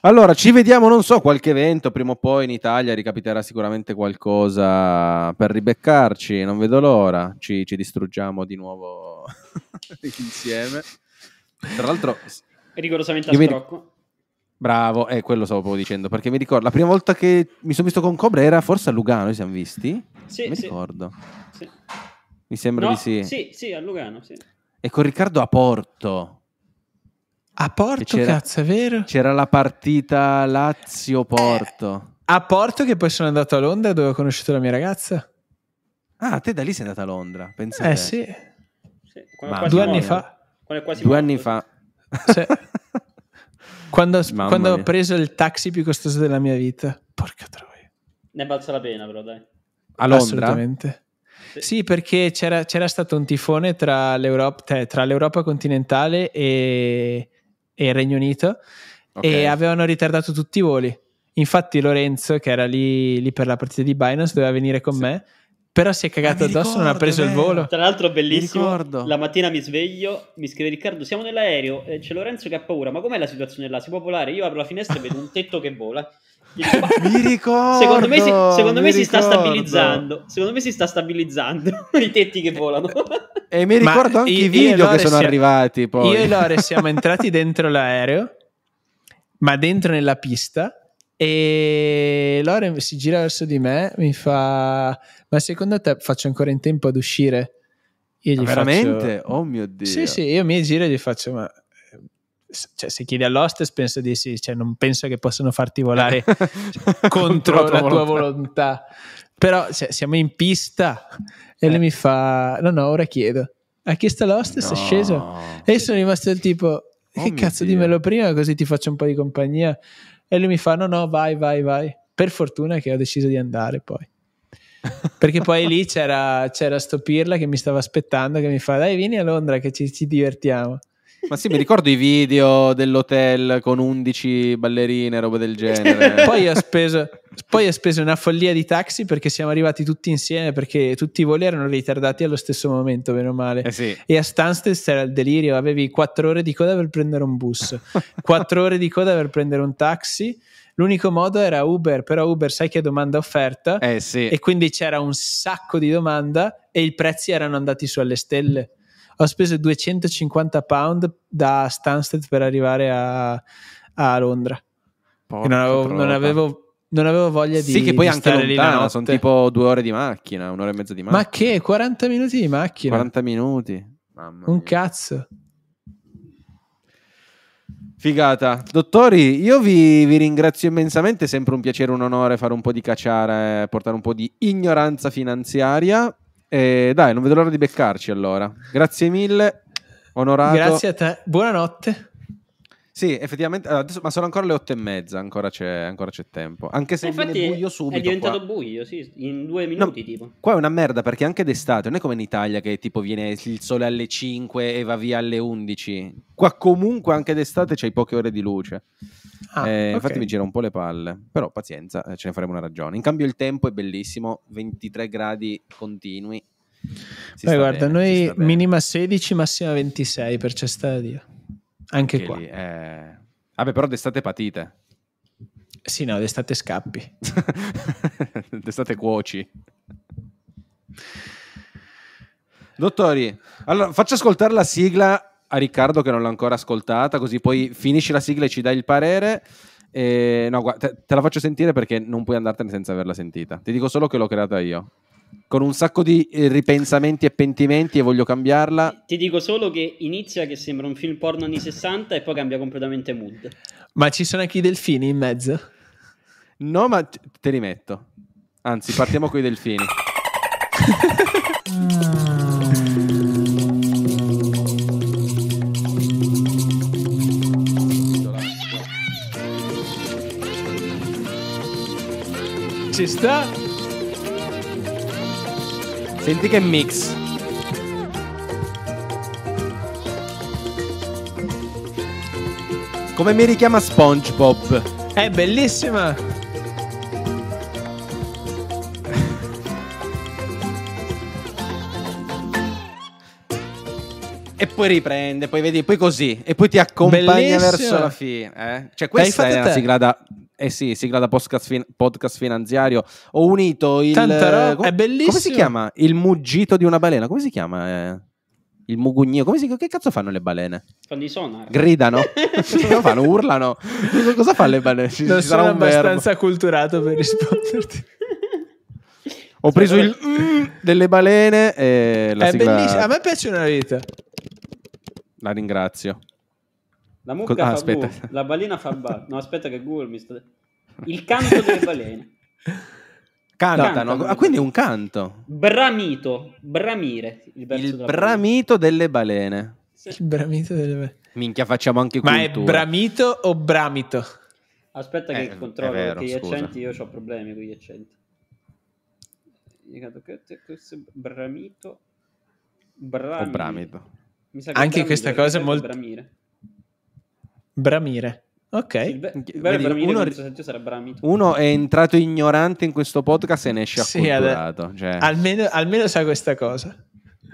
Allora, ci vediamo, non so, qualche evento, prima o poi in Italia ricapiterà sicuramente qualcosa per ribeccarci, non vedo l'ora, ci, ci distruggiamo di nuovo (laughs) insieme. Tra l'altro... Rigorosamente a strocco. Bravo, è eh, quello stavo proprio dicendo, perché mi ricordo, la prima volta che mi sono visto con Cobra era forse a Lugano, ci siamo visti? Sì, Mi sì. ricordo. Sì. Mi sembra no, di sì. Sì, sì, a Lugano, sì. E con Riccardo a Porto. A Porto, cazzo, è vero? C'era la partita Lazio-Porto. Eh, a Porto che poi sono andato a Londra dove ho conosciuto la mia ragazza. Ah, te da lì sei andata a Londra, pensate. Eh sì. sì due anni morto. fa. Due anni fa. Sì. quando, (laughs) quando ho preso il taxi più costoso della mia vita. Porca troia. Ne balza la pena però, dai. A Londra? Assolutamente. Sì, perché c'era, c'era stato un tifone tra l'Europa, tra l'Europa continentale e, e, il Regno Unito okay. e avevano ritardato tutti i voli. Infatti Lorenzo, che era lì, lì per la partita di Binance, doveva venire con sì. me, però si è cagato ah, addosso, ricordo, non ha preso eh. il volo. Tra l'altro bellissimo, la mattina mi sveglio, mi scrive Riccardo, siamo nell'aereo, eh, c'è Lorenzo che ha paura, ma com'è la situazione là? Si può volare? Io apro la finestra e vedo un tetto che vola mi (laughs) ricordo secondo me si, secondo me si sta stabilizzando secondo me si sta stabilizzando (laughs) i tetti che volano e mi ricordo Ma anche i video che sono siamo, arrivati poi. io e Lore siamo entrati dentro l'aereo ma dentro nella pista e Lore si gira verso di me mi fa ma secondo te faccio ancora in tempo ad uscire io gli veramente? Faccio, oh mio dio sì sì io mi giro e gli faccio ma cioè, se chiedi all'hostess penso di sì, cioè, non penso che possano farti volare (laughs) contro, la tua, volontà. volontà. Però cioè, siamo in pista e eh. lui mi fa, no no, ora chiedo. Ha chiesto l'hostess, no. è sceso e sono rimasto del tipo, eh, oh, che cazzo cazzo dimmelo prima così ti faccio un po' di compagnia. E lui mi fa, no no, vai, vai, vai. Per fortuna che ho deciso di andare poi. perché poi lì c'era, c'era sto che mi stava aspettando che mi fa dai vieni a Londra che ci, ci divertiamo ma sì, mi ricordo i video dell'hotel con 11 ballerine, roba del genere. (laughs) poi, ho speso, poi ha speso una follia di taxi perché siamo arrivati tutti insieme perché tutti i voli erano ritardati allo stesso momento, meno male. Eh sì. E a Stansted c'era il delirio, avevi 4 ore di coda per prendere un bus, 4 (laughs) ore di coda per prendere un taxi. L'unico modo era Uber, però Uber sai che è domanda offerta eh sì. e quindi c'era un sacco di domanda e i prezzi erano andati su alle stelle ho speso 250 pound da Stansted per arrivare a, a Londra. Non avevo, non, avevo, non avevo, voglia di. Sì, che poi anche lontana, sono tipo due ore di macchina, un'ora e mezza di macchina. Ma che 40 minuti di macchina? 40 minuti. Mamma Un cazzo. Figata. Dottori, io vi, vi, ringrazio immensamente, è sempre un piacere, un onore fare un po' di cacciare, portare un po' di ignoranza finanziaria. Eh, dai, non vedo l'ora di beccarci allora. Grazie mille. Onorato. Grazie a te. Buonanotte. Sì, effettivamente, adesso, ma sono ancora le otto e mezza, ancora c'è, ancora c'è tempo. Anche se eh, Infatti è buio subito. È diventato qua. buio, sì, in due minuti no, tipo. Qua è una merda perché anche d'estate non è come in Italia che tipo viene il sole alle 5 e va via alle 11. Qua comunque anche d'estate c'hai poche ore di luce. Ah, eh, okay. Infatti mi gira un po' le palle, però pazienza, eh, ce ne faremo una ragione. In cambio il tempo è bellissimo, 23 gradi continui. Si Beh, guarda, bene, noi minima 16, massima 26 per di... Anche, Anche qua. Lì, eh... Vabbè, però d'estate patite. Sì, no, d'estate scappi. (laughs) d'estate cuoci. Dottori, allora faccio ascoltare la sigla a Riccardo che non l'ha ancora ascoltata, così poi finisci la sigla e ci dai il parere. E, eh, no, guarda, te, te la faccio sentire perché non puoi andartene senza averla sentita. Ti dico solo che l'ho creata io con un sacco di eh, ripensamenti e pentimenti e voglio cambiarla. Ti dico solo che inizia che sembra un film porno anni 60 e poi cambia completamente mood. Ma ci sono anche i delfini in mezzo? No, ma te li metto. Anzi, partiamo con i delfini. ci sta Senti che mix. Come mi richiama SpongeBob? È bellissima. E poi riprende, poi vedi, poi così, e poi ti accompagna Bellissima. verso la fine. Eh? Cioè, questa è una te. sigla da eh sì, sigla da podcast, fin- podcast finanziario. Ho unito il. Tanta com- è bellissimo. Come si chiama? Il muggito di una balena. Come si chiama? Eh? Il mugugnio. Come si Che cazzo fanno le balene? Fanno i sonar. Gridano. (laughs) Cosa fanno? Urlano. Cosa fanno le balene? Ci, non ci sono abbastanza verbo. culturato per risponderti. Ho preso il mm delle balene e la è sigla... bellissima. A me piace una vita. La ringrazio. La mucca ah, fa aspetta. Bu, la balena fa ba. No, aspetta che Google mi sta... Il (laughs) canto delle balene. Cantano, Cantano. Ah, quindi un canto. Bramito, bramire. Il, il bramito delle balene. Sì. Il bramito delle balene. Minchia, facciamo anche Ma è bramito o bramito? Aspetta che eh, controllo vero, perché gli accenti, io ho problemi con gli accenti. Bramito, bramito. bramito. Anche questa cosa è molto... Bramire. Bramire. Ok. Sì, beh, Vedi, uno, uno, è entrato ignorante in questo podcast e ne esce sì, Cioè... Almeno, almeno sa questa cosa.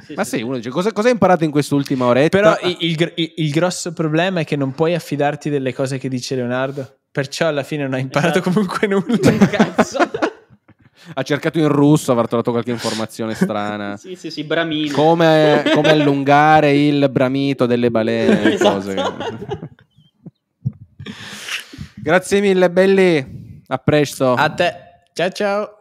Sì, Ma sì, sì, uno dice cosa, cosa, hai imparato in quest'ultima oretta? Però il, il, il, grosso problema è che non puoi affidarti delle cose che dice Leonardo. Perciò alla fine non hai imparato esatto. comunque (laughs) nulla. Cazzo. (laughs) ha cercato in russo, avrà trovato qualche informazione strana. (laughs) sì, sì, sì, bramino. Come, come allungare il bramito delle balene. esatto. Cose. Grazie mille, belli. A presto. A te. Ciao ciao.